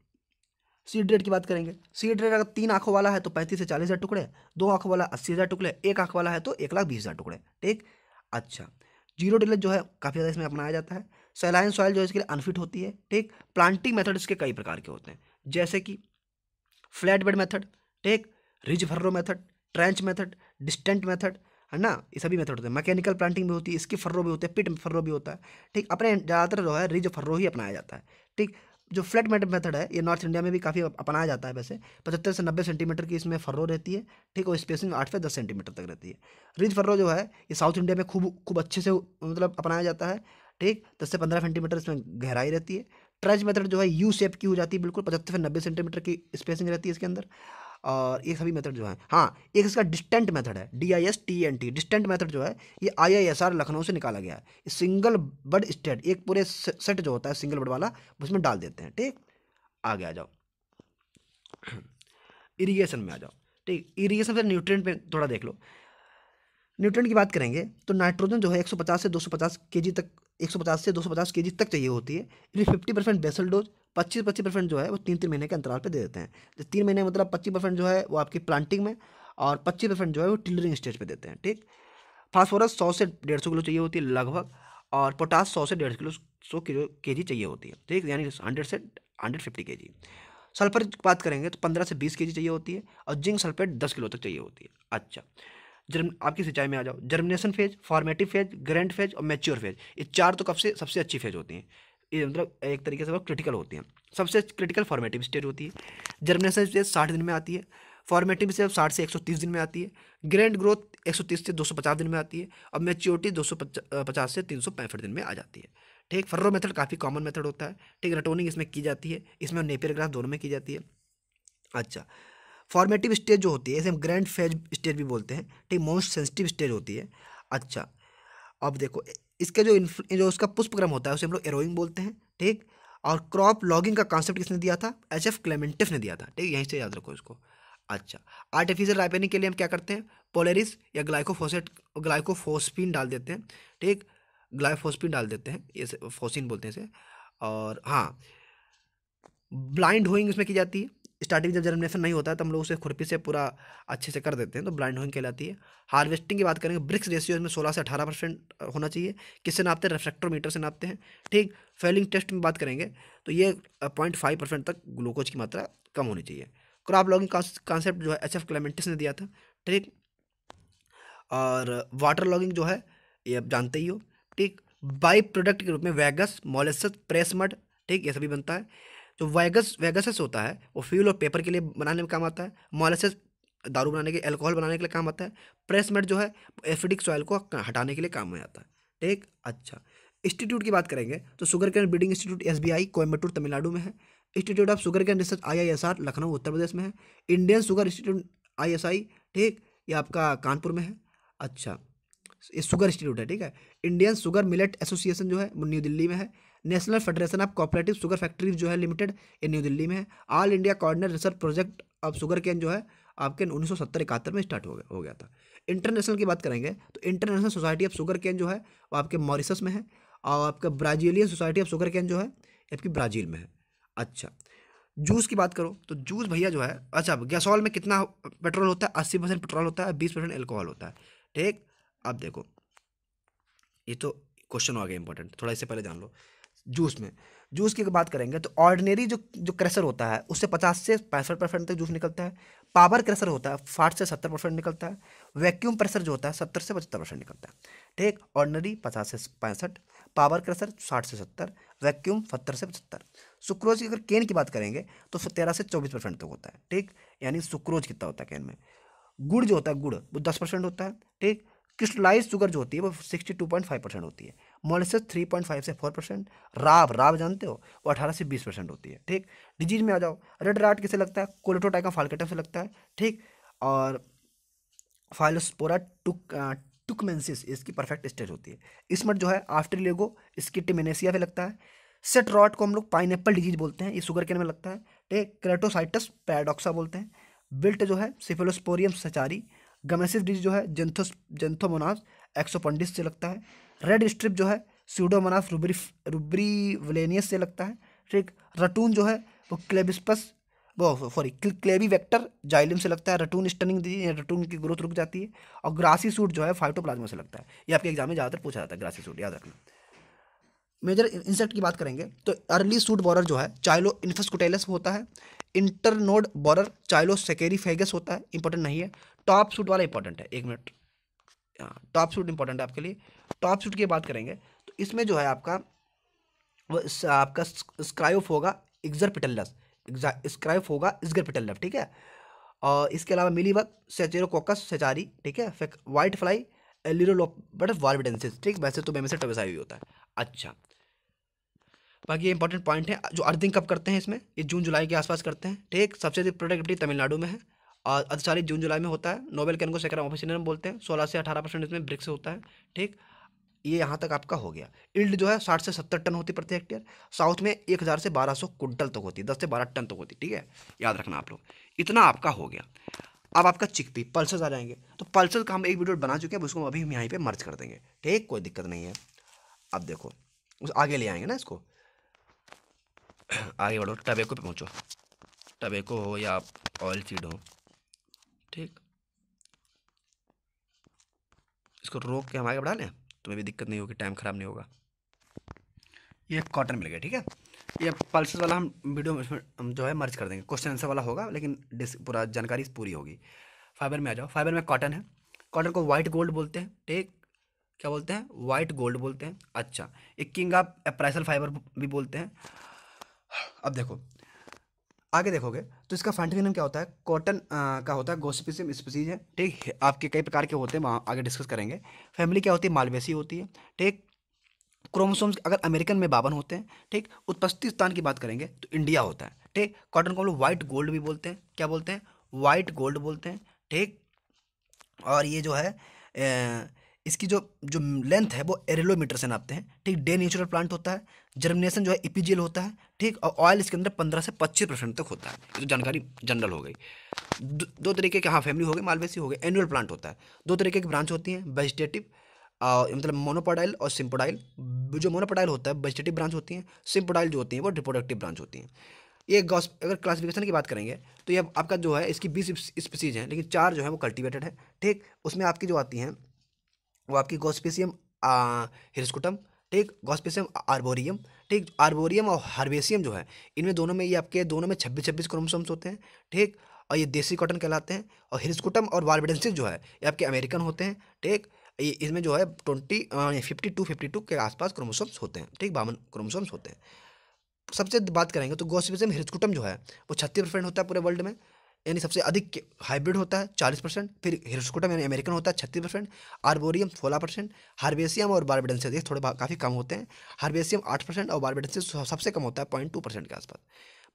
सीड रेट की बात करेंगे सीड रेट अगर तीन आंखों वाला है तो पैंतीस से चालीस हज़ार टुकड़े दो आंखों वाला अस्सी हज़ार टुकड़े एक आंख वाला है तो एक लाख बीस हज़ार टुकड़े ठीक अच्छा जीरो डिलेज जो है काफ़ी ज़्यादा इसमें अपनाया जाता है सैलाइन सॉइल जो है इसके लिए अनफिट होती है ठीक प्लांटिंग मेथड इसके कई प्रकार के होते हैं जैसे कि फ्लैट बेड मेथड ठीक ridge furrow method trench method distant method है ना ये सभी मेथड होते हैं मैकेनिकल प्लांटिंग भी होती है इसकी फर्रो भी होते हैं पिट फर्रो भी होता है ठीक अपने ज़्यादातर जो है रिज फर्रो ही अपनाया जाता है ठीक जो फ्लैट मेट मेथड है ये नॉर्थ इंडिया में भी काफ़ी अपनाया जाता है वैसे पचहत्तर से नब्बे सेंटीमीटर की इसमें फर्रो रहती है ठीक है स्पेसिंग आठ से दस सेंटीमीटर तक रहती है रिज फर्रो जो है ये साउथ इंडिया में खूब खूब अच्छे से मतलब अपनाया जाता है ठीक दस से पंद्रह सेंटीमीटर इसमें गहराई रहती है ट्रेज मेथड जो है यू शेप की हो जाती है बिल्कुल पचहत्तर से नब्बे सेंटीमीटर की स्पेसिंग रहती है इसके अंदर और ये सभी मेथड जो है हाँ एक इसका डिस्टेंट मेथड है D I S T N T distant method जो है ये I I S R Lucknow से निकाला गया है सिंगल बर्ड स्टेट एक पूरे सेट जो होता है सिंगल बर्ड वाला उसमें डाल देते हैं ठीक आगे आ जाओ इरीगेशन में आ जाओ ठीक इरीगेशन फिर न्यूट्रेंट में थोड़ा देख लो न्यूट्रेंट की बात करेंगे तो नाइट्रोजन जो है 150 से 250 केजी तक एक सौ पचास से दो सौ पचास के जी तक चाहिए होती है यानी फिफ्टी परसेंट बेसल डोज पच्चीस पच्चीस परसेंट जो है वो तीन तीन महीने के अंतराल पर दे देते हैं तीन महीने मतलब पच्चीस परसेंट जो है वो आपकी प्लांटिंग में और पच्चीस परसेंट जो है वो टिलरिंग स्टेज पर देते हैं ठीक फास्फोरस सौ से डेढ़ सौ किलो चाहिए होती है लगभग और पोटास सौ से डेढ़ किलो सौ किलो के जी चाहिए होती है ठीक यानी हंड्रेड से हंड्रेड फिफ्टी के जी सल्फर की बात करेंगे तो पंद्रह से बीस के जी चाहिए होती है और जिंक सल्फेट दस किलो तक चाहिए होती है अच्छा जर्म आपकी सिंचाई में आ जाओ germination phase formative phase grand phase और मैच्योर फेज ये चार तो कब से सबसे अच्छी फेज होती हैं ये मतलब एक तरीके से वो क्रिटिकल होती हैं सबसे क्रिटिकल फॉर्मेटिव स्टेज होती है जर्मिनेशन स्टेज साठ दिन में आती है फॉर्मेटिव स्टेज साठ से एक सौ तीस दिन में आती है ग्रैंड ग्रोथ एक सौ तीस से दो सौ पचास दिन में आती है और मेच्योरिटी दो सौ पचास से तीन सौ पैंसठ दिन में आ जाती है ठीक फर्रो मेथड काफ़ी कॉमन मेथड होता है ठीक रटोनिंग इसमें की जाती है इसमें नेपियर ग्राफ दोनों में की जाती है अच्छा फॉर्मेटिव स्टेज जो होती है इसे हम ग्रैंड फेज स्टेज भी बोलते हैं ठीक मोस्ट सेंसिटिव स्टेज होती है अच्छा अब देखो इसके जो जो उसका पुष्पक्रम होता है उसे हम लोग एरोइंग बोलते हैं ठीक और क्रॉप लॉगिंग का कॉन्सेप्ट किसने दिया था एच एफ क्लेमेंटिफ ने दिया था ठीक यहीं से याद रखो इसको अच्छा आर्टिफिशियल राइपेनिंग के लिए हम क्या करते हैं पोलेरिस या ग्लाइकोफोसेट ग्लाइकोफोस्पिन डाल देते हैं ठीक ग्लाइफोस्पिन डाल देते हैं ये फोसिन बोलते हैं इसे और हाँ ब्लाइंड होइंग इसमें की जाती है स्टार्टिंग जब जर्मिनेशन नहीं होता है तो हम लोग उसे खुरपी से पूरा अच्छे से कर देते हैं तो ब्लाइंड होइंग कहलाती है हार्वेस्टिंग की बात करेंगे ब्रिक्स रेशियो इसमें सोलह से अठारह परसेंट होना चाहिए किससे नापते हैं रेफ्रेक्टोमीटर से नापते हैं ठीक फेलिंग टेस्ट में बात करेंगे तो ये पॉइंट फाइव परसेंट तक ग्लूकोज की मात्रा कम होनी चाहिए क्रॉप लॉगिंग कॉन्सेप्ट जो है एच एफ क्लेमेंटिस ने दिया था ठीक और वाटर लॉगिंग जो है ये आप जानते ही हो ठीक बाई प्रोडक्ट के रूप में वैगस मोलेसस प्रेसमड ठीक ये सभी बनता है जो वैगस वैगसस होता है वो फ्यूल और पेपर के लिए बनाने में काम आता है मोलसेस दारू बनाने के अल्कोहल बनाने के लिए काम आता है प्रेसमेट जो है एफिडिक सॉयल को हटाने के लिए काम में आता है ठीक अच्छा इंस्टीट्यूट की बात करेंगे तो sugarcane breeding institute S B I Tamil Nadu में है institute of sugarcane research I I S R Lucknow Uttar Pradesh में है Indian sugar institute I S I ठीक ये आपका कानपुर में है अच्छा ये शुगर इंस्टीट्यूट है ठीक है इंडियन शुगर मिलेट एसोसिएशन जो है न्यू दिल्ली में है national federation of cooperative sugar factories जो है लिमिटेड ये न्यू दिल्ली में है all India coordinated research project of sugarcane जो है आपके उन्नीस सौ सत्तर इकहत्तर में स्टार्ट हो गया हो गया था इंटरनेशनल की बात करेंगे तो international society of sugarcane जो है वो आपके मॉरिसस में है और आपका Brazilian society of sugarcane जो है आपकी ब्राज़ील में है अच्छा जूस की बात करो तो जूस भैया जो है अच्छा गैसोल में कितना पेट्रोल होता है अस्सी परसेंट पेट्रोल होता है बीस परसेंट एल्कोहल होता है ठीक अब देखो ये तो क्वेश्चन हो गया इंपॉर्टेंट थोड़ा इससे पहले जान लो जूस में जूस की बात करेंगे तो ऑर्डिनरी जो जो क्रेशर होता है उससे पचास से पैंसठ परसेंट तक जूस निकलता है पावर क्रेशर होता है साठ से सत्तर परसेंट निकलता है वैक्यूम प्रेशर जो होता है सत्तर से पचहत्तर परसेंट निकलता है ठीक ऑर्डिनरी पचास से पैंसठ पावर क्रेशर साठ से सत्तर वैक्यूम सत्तर से पचहत्तर सुक्रोज की अगर केन की बात करेंगे तो तेरह से चौबीस परसेंट तक होता है ठीक यानी सुक्रोज कितना होता है केन में गुड़ जो होता है गुड़ वो दस परसेंट होता है ठीक क्रिस्टलाइज शुगर जो होती है वो sixty two point five percent होती है मोलेसिस थ्री पॉइंट फाइव से फोर परसेंट राव राव जानते हो वो अठारह से बीस परसेंट होती है ठीक डिजीज में आ जाओ रेड राट किसे लगता है कोलेटोटाइका फालकेटा से लगता है ठीक और फाइलोस्पोरा टुक टुकमेंसिस इसकी परफेक्ट स्टेज होती है इसमें जो है आफ्टर लेगो इसकी टिमिनेसिया पे लगता है सेट रॉट को हम लोग पाइन डिजीज बोलते हैं ये शुगर केन में लगता है ठीक क्रेटोसाइटस पैराडॉक्सा बोलते हैं बिल्ट जो है सिफेलोस्पोरियम सचारी गमेसिस डिजीज जो है जेंथोस जेंथोमोनास एक्सोपंडिस से लगता है रेड स्ट्रिप जो है सीडोमनास रूबरी वलेनियस से लगता है ठीक रटून जो है वो क्लेबिस्पस वो सॉरी क्लेबी वेक्टर जाइलिम से लगता है रटून स्टनिंग दीजिए रटून की ग्रोथ रुक जाती है और ग्रासी सूट जो है फाइटोप्लाज्मा से लगता है ये आपके एग्जाम में ज़्यादातर पूछा जाता है ग्रासी सूट याद रखना मेजर इंसेक्ट की बात करेंगे तो अर्ली सूट बॉरर जो है चाइलो इन्फस होता है इंटरनोड बॉर चाइलो सेकेरी फेगस होता है इंपॉर्टेंट नहीं है टॉप सूट वाला इंपॉर्टेंट है एक मिनट हाँ टॉप सूट इंपॉर्टेंट है आपके लिए टॉप शूट की बात करेंगे तो इसमें जो है आपका आपका स्क्राइफ होगा इग्जर स्क्राइफ होगा इग्जर ठीक है और इसके अलावा मिलीबग सेचेरोकोकस सेचारी ठीक है वाइट फ्लाई एलिरोलोपट वार्बिडेंसिस ठीक वैसे तो मेमेसर टवेसाई भी होता है अच्छा बाकी ये इंपॉर्टेंट पॉइंट है जो अर्थिंग कब करते हैं इसमें ये जून जुलाई के आसपास करते हैं ठीक सबसे अधिक प्रोडक्टिविटी तमिलनाडु में है और अधिकारी जून जुलाई में होता है नोबेल कैन को सेकंड ऑफिसिनर बोलते हैं सोलह से अठारह परसेंट इसमें ब्रिक्स होता है ठीक ये यहाँ तक आपका हो गया इल्ड जो है साठ से सत्तर टन होती प्रति हेक्टेयर साउथ में एक हज़ार से बारह सौ कुंटल तक होती दस से बारह टन तक होती ठीक है याद रखना आप लोग इतना आपका हो गया अब आपका चिकपी पल्सर आ जाएंगे तो पल्सर का हम एक वीडियो बना चुके हैं उसको अभी हम यहाँ पर मर्ज कर देंगे ठीक कोई दिक्कत नहीं है अब देखो उस आगे ले आएंगे ना इसको आगे बढ़ो टबेको पर पहुँचो टबेको हो या ऑयल सीड हो ठीक इसको रोक के हम आगे बढ़ा लें तुम्हें भी दिक्कत नहीं होगी टाइम ख़राब नहीं होगा ये कॉटन मिल गया ठीक है ये पल्सेस वाला हम वीडियो में जो है मर्ज कर देंगे क्वेश्चन आंसर वाला होगा लेकिन डिस पूरा जानकारी पूरी होगी फाइबर में आ जाओ फाइबर में कॉटन है कॉटन को वाइट गोल्ड बोलते हैं ठीक क्या बोलते हैं वाइट गोल्ड बोलते हैं अच्छा एक किंग ऑफ अप्राइसल फाइबर भी बोलते हैं अब देखो आगे देखोगे तो इसका साइंटिफिक नाम क्या होता है कॉटन का होता है गोस्पिसम स्पीसीज है ठीक आपके कई प्रकार के होते हैं वहाँ आगे डिस्कस करेंगे फैमिली क्या होती है मालवेसी होती है ठीक क्रोमोसोम्स अगर अमेरिकन में बावन होते हैं ठीक उत्पत्ति स्थान की बात करेंगे तो इंडिया होता है ठीक कॉटन को हम लोग व्हाइट गोल्ड भी बोलते हैं क्या बोलते हैं वाइट गोल्ड बोलते हैं ठीक और ये जो है ए, इसकी जो जो लेंथ है वो एरेलोमीटर से नापते हैं ठीक डे नेचुरल प्लांट होता है जर्मिनेशन जो है इपीजियल होता है ठीक और ऑयल इसके अंदर पंद्रह से पच्चीस परसेंट तक होता है तो जानकारी जनरल हो गई दो, दो तरीके के हाँ फैमिली हो गई मालवेसी हो गए एनुअल प्लांट होता है दो तरीके की ब्रांच होती हैं वेजिटेटिव मतलब मोनोपोडाइल और सिम्पोडाइल जो मोनोपोडाइल होता है वेजिटेटिव ब्रांच होती हैं सिम्पोडाइल जो होती हैं वो रिपोडक्टिव ब्रांच होती हैं ये गॉस अगर क्लासिफिकेशन की बात करेंगे तो ये आपका जो है इसकी बीस स्पीसीज हैं लेकिन चार जो है वो कल्टिवेटेड है ठीक उसमें आपकी जो आती हैं वो आपकी गोस्पेशियम हिरस्कुटम ठीक गोस्पेशियम आर्बोरियम ठीक आर्बोरियम और हार्वेशियम जो है इनमें दोनों में ये आपके दोनों में छब्बीस छब्बीस क्रोमोसोम्स होते हैं ठीक और ये देसी कॉटन कहलाते हैं और हिरस्कुटम और वार्बेडेंसिस जो है ये आपके अमेरिकन होते हैं ठीक ये इसमें जो है twenty fifty two fifty two के आसपास क्रोमोसोम्स होते हैं ठीक बावन क्रोमोसोम्स होते हैं सबसे बात करेंगे तो गोस्पेशियम हिरस्कुटम जो है वो छत्तीस परसेंट होता है पूरे वर्ल्ड में यानी सबसे अधिक हाइब्रिड होता है चालीस परसेंट फिर हिरोस्कोटम यानी अमेरिकन होता है छत्तीस परसेंट आर्बोरियम सोलह परसेंट हार्बेसियम और बारबेडेंस ये थोड़े काफ़ी कम होते हैं हार्बेसियम आठ परसेंट और बारबेडेंस सबसे कम होता है पॉइंट टू परसेंट के आसपास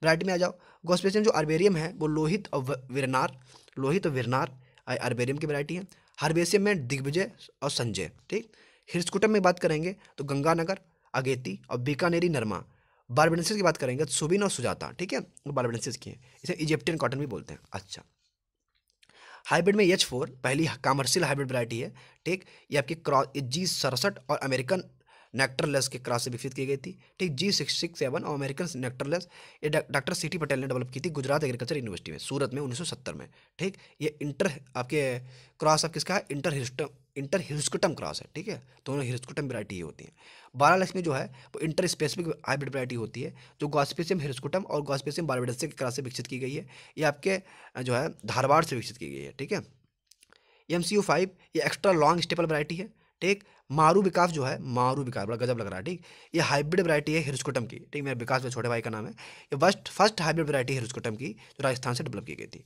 ब्राइट में आ जाओ गोस्पेशियम जो आर्बेरियम है वो लोहित और विरनार लोहित और विरनार आर्बेरियम की वरायटी है हार्बेसियम में दिग्विजय और संजय ठीक हिरस्कुटम में बात करेंगे तो गंगानगर अगेती और बीकानेरी नरमा बारबेडेंसिस की बात करेंगे तो सुबिन और सुजाता ठीक है वो बारबेडेंसिस की है इसे इजिप्टियन कॉटन भी बोलते हैं अच्छा हाइब्रिड में एच फोर पहली कामर्शियल हाइब्रिड वैरायटी है ठीक ये आपकी क्रॉस जी सड़सठ और अमेरिकन नेक्टरलेस के क्रास से विकसित की गई थी ठीक जी सिक्स सिक्स सेवन और अमेरिकन नेक्टरलेस ये डॉक्टर सी टी पटेल ने डेवलप की थी गुजरात एग्रीकल्चर यूनिवर्सिटी में सूरत में 1970 में ठीक ये इंटर आपके क्रॉस आप किसका है inter hirsutum inter hirsutum cross है ठीक है दोनों हिस्कुटम वरायटी होती है बारह लक्ष्मी जो है वो इंटर स्पेसिफिक हाइब्रिड वरायटी होती है जो गॉस्पेसियम हिस्कुटम और गॉस्पेसियम बारबेडस के क्रॉस से विकसित की गई है ये आपके जो है धारवाड़ से विकसित की गई है ठीक है एम सी यू फाइव ये एक्स्ट्रा लॉन्ग स्टेपल वरायटी है ठीक मारू विकास जो है मारू विकास बड़ा गजब लग रहा है ठीक ये हाइब्रिड वरायटी है हिरुस्कुटम की ठीक मेरे विकास में छोटे भाई का नाम है ये first first hybrid variety hirsutum की जो राजस्थान से डेवलप की गई थी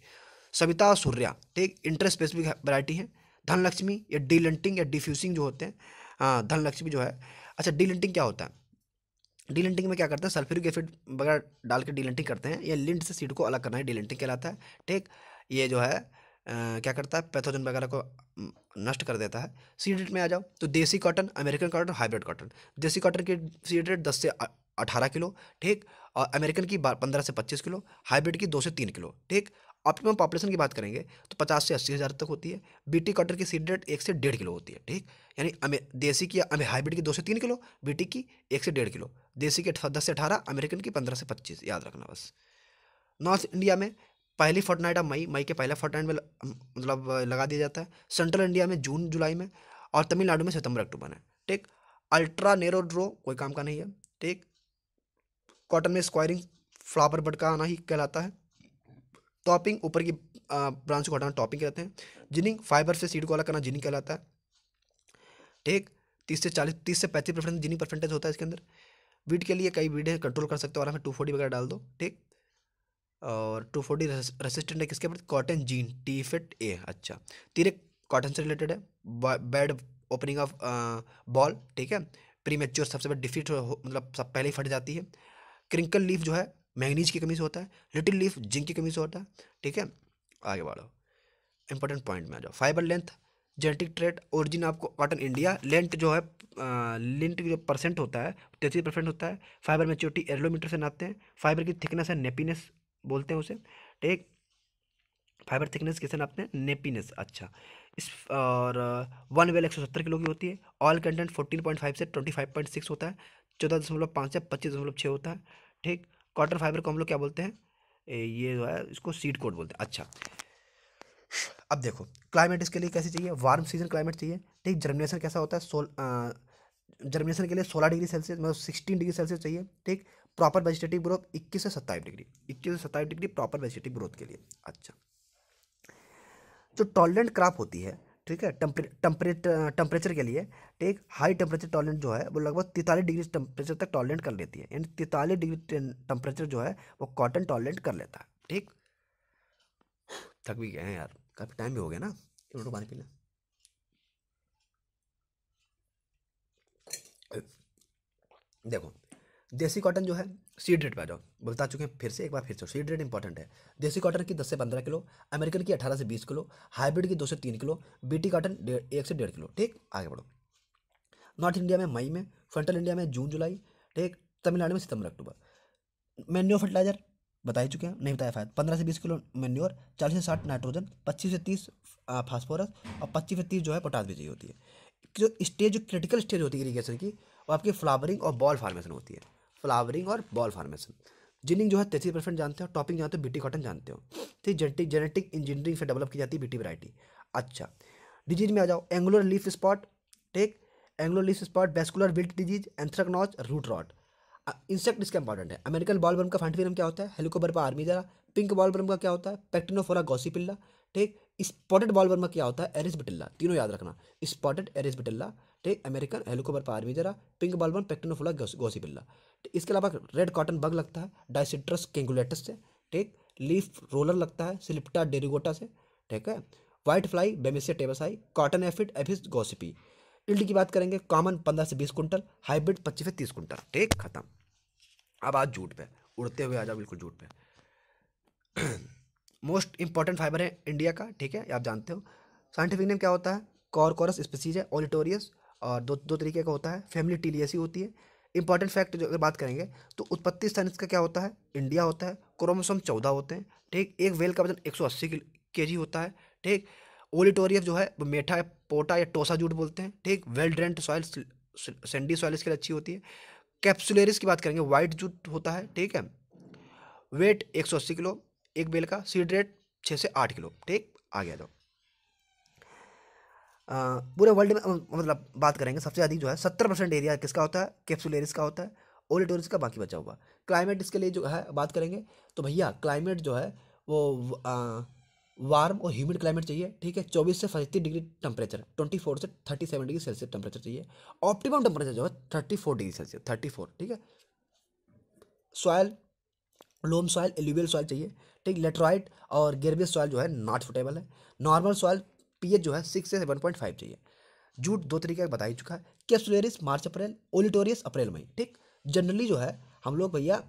सविता सूर्या ठीक इंटर स्पेसिफिक वरायटी है धनलक्ष्मी या डी लिंटिंग या डिफ्यूसिंग जो होते हैं हाँ धनलक्ष्मी जो है अच्छा डी लिंटिंग क्या होता है डी लिंटिंग में क्या करते हैं सल्फ्यूरिक एसिड वगैरह डाल के डीलेंटिंग करते हैं या लिंट से सीड को अलग करना है डी कहलाता है ठीक ये जो है क्या करता है पैथोजन वगैरह को नष्ट कर देता है सीड रेट में आ जाओ तो desi cotton American cotton hybrid cotton desi cotton की सीड रेट दस से अठारह किलो ठीक और अमेरिकन की पंद्रह से पच्चीस किलो हाइब्रिड की दो से तीन किलो ठीक ऑप्टिमम पॉपुलेशन की बात करेंगे तो पचास से अस्सी हज़ार तक होती है बीटी कॉटन की सीड रेट एक से डेढ़ किलो होती है ठीक यानी देसी की अमे हाइब्रिड की दो से तीन किलो बीटी की एक से डेढ़ किलो देसी के दस से अठारह अमेरिकन की पंद्रह से पच्चीस याद रखना बस नॉर्थ इंडिया में पहली फोर्टनाइट ऑफ मई मई के पहला फोर्टनाइट में मतलब लगा दिया जाता है सेंट्रल इंडिया में जून जुलाई में और तमिलनाडु में सितंबर अक्टूबर में ठीक अल्ट्रा नेरो ड्रो कोई काम का नहीं है ठीक कॉटन में स्क्वायरिंग फ्लावर बड का आना ही कहलाता है टॉपिंग ऊपर की ब्रांच को हटाना टॉपिंग कहते हैं जिनिंग फाइबर से सीड को अलग करना जिनिंग कहलाता है ठीक तीस से चालीस तीस से पैंतीस परसेंट जिनिंग परसेंटेज होता है इसके अंदर वीट के लिए कई वीड है कंट्रोल कर सकते हो आराम से टू फोर्टी वगैरह डाल दो ठीक और टू फोर्टी रेसिस्टेंट है किसके प्रति कॉटन जीन टी फिट ए अच्छा तीरे कॉटन से रिलेटेड है बैड ओपनिंग ऑफ बॉल ठीक है प्री मेच्योर सबसे बड़ा डिफिट मतलब सब पहले ही फट जाती है क्रिंकल लीफ जो है मैगनीज की कमी से होता है लिटिल लीफ जिंक की कमी से होता है ठीक है आगे बढ़ो इंपॉर्टेंट पॉइंट में आ जाओ fibre length genetic trait origin आपको कॉटन इंडिया लेंथ जो है लेंथ uh, जो परसेंट होता है तैतीस परसेंट होता है फाइबर मेच्योरिटी एरलोमीटर से नाते हैं फाइबर की थिकनेस है नेपीनेस बोलते हैं उसे ठीक फाइबर थिकनेस किसे नापते हैं नेपीनेस अच्छा इस और वन वेल एक सौ सत्तर किलो की होती है oil content fourteen point five से ट्वेंटी फाइव पॉइंट सिक्स होता है चौदह दशमलव पाँच से पच्चीस दशमलव छः होता है ठीक कॉटन फाइबर को हम लोग क्या बोलते हैं ये जो है इसको सीड कोड बोलते हैं अच्छा अब देखो क्लाइमेट इसके लिए कैसे चाहिए वार्म सीजन क्लाइमेट चाहिए ठीक जर्मिनेशन कैसा होता है सोल जर्मिनेशन के लिए सोलह डिग्री सेल्सियस मतलब सिक्सटीन डिग्री सेल्सियस चाहिए ठीक प्रॉपर वेजिटेटिव ग्रोथ इक्कीस से सत्ताईस डिग्री इक्कीस से सत्ताईस डिग्री प्रॉपर वेजिटेटिव ग्रोथ के लिए अच्छा जो टॉलरेंट क्रॉप होती है ठीक है टेम्परेचर के लिए ठीक हाई टेम्परेचर टॉलरेंट जो है वो लगभग तैतालीस डिग्री टेम्परेचर तक टॉलरेंट कर लेती है यानी तैतालीस डिग्री टेम्परेचर जो है वो कॉटन टॉलरेंट कर लेता है ठीक थक भी गए हैं यार काफ़ी टाइम भी हो गया ना रोटो पानी पीना देखो देसी कॉटन जो है सीड रेट में आ जाओ बता चुके हैं फिर से एक बार फिर से सीड रेट इंपॉर्टेंट है देसी कॉटन की दस से पंद्रह किलो अमेरिकन की अठारह से बीस किलो हाइब्रिड की दो से तीन किलो बीटी कॉटन एक से डेढ़ किलो ठीक आगे बढ़ो नॉर्थ इंडिया में मई में फ्रंटल इंडिया में जून जुलाई ठीक तमिलनाडु में सितंबर अक्टूबर मैन्यो फर्टिलाइजर बता ही चुके हैं नहीं बताया फायदा पंद्रह से बीस किलो मैन्योर चालीस से साठ नाइट्रोजन पच्चीस से तीस फास्फोरस और पच्चीस से तीस जो है पोटास भी चाहिए होती है जो स्टेज जो क्रिटिकल स्टेज होती है इरीगेशन की वो आपकी फ्लावरिंग और बॉल फार्मेशन होती है फ्लावरिंग और बॉल फॉर्मेशन जिनिंग जो है तैतीस परसेंट जानते हो टॉपिंग जानते हो तो बीटी कॉटन जानते हो ठीक जेनेटिक जेनेटिक इंजीनियरिंग से डेवलप की जाती है बीटी वरायटी अच्छा डिजीज में आ जाओ एंगुलर लीफ स्पॉट ठीक angular leaf spot vascular wilt disease anthracnose root rot insect इसका इंपॉर्टेंट है अमेरिकन बर्म का फंटवीरम क्या होता है आर्मी ज़रा पिंक बर्म का क्या होता है पेक्टिनोफोरा गॉसिपिल्ला ठीक स्पॉटेड बर्म का क्या होता है एरिस बिटिल्ला तीनों याद रखना स्पॉटेड एरिस बिटिल्ला ठीक अमेरिकन आर्मी जरा पिंक बॉल बर्म पेक्टिनोफोरा गोसीपिल्ला इसके अलावा रेड कॉटन बग लगता है डाइसिट्रस केंगुलेटस से ठीक लीफ रोलर लगता है सिलिप्टा डेरिगोटा से ठीक है वाइट फ्लाई बेमिसिया टेबसाई कॉटन एफिड एफिस गोसिपी इल्ड की बात करेंगे कॉमन पंद्रह से बीस कुंटल हाइब्रिड पच्चीस से तीस कुंटल ठीक खत्म अब आज जूट पे उड़ते हुए आ जाओ बिल्कुल जूट पे मोस्ट इंपॉर्टेंट फाइबर है इंडिया का ठीक है आप जानते हो साइंटिफिक नेम क्या होता है कॉरकोरस स्पेसीज है ऑलिटोरियस और दो दो तरीके का होता है फैमिली टीलियसी e e होती है इंपॉर्टेंट फैक्ट जो अगर बात करेंगे तो उत्पत्ति स्थान इसका क्या होता है इंडिया होता है क्रोमोसोम चौदह होते हैं ठीक एक वेल का वजन एक सौ अस्सी के जी होता है ठीक ओलिटोरियम जो है वो मेठा या पोटा या टोसा जूट बोलते हैं ठीक well drained soil sandy soil इसके लिए अच्छी होती है कैप्सुलरिस की बात करेंगे वाइट जूट होता है ठीक है वेट एक सौ अस्सी किलो एक बेल का सीड रेट छः से आठ किलो ठीक आ गया जाओ पूरे वर्ल्ड में मतलब बात करेंगे सबसे अधिक जो है सत्तर परसेंट एरिया किसका होता है कैप्सुलेरिस का होता है ओल्ड का बाकी बचा हुआ क्लाइमेट इसके लिए जो है बात करेंगे तो भैया क्लाइमेट जो है वो वार्म और ह्यूमिड क्लाइमेट चाहिए ठीक है चौबीस से पैंतीस डिग्री टेम्परेचर ट्वेंटी फोर से thirty seven degree Celsius temperature चाहिए ऑप्टिमम टेम्परेचर जो है thirty four degree Celsius thirty four ठीक है सॉयल लोम सॉयल एल्यूबियल सॉयल चाहिए ठीक लेटराइट और गेरबियस सॉयल जो है नॉट सुटेबल है नॉर्मल सॉयल पी जो है सिक्स से सेवन पॉइंट फाइव चाहिए जूट दो तरीके का बता ही चुका है कैप्सुलेरिस मार्च अप्रैल ओलिटोरियस अप्रैल मई ठीक जनरली जो है हम लोग भैया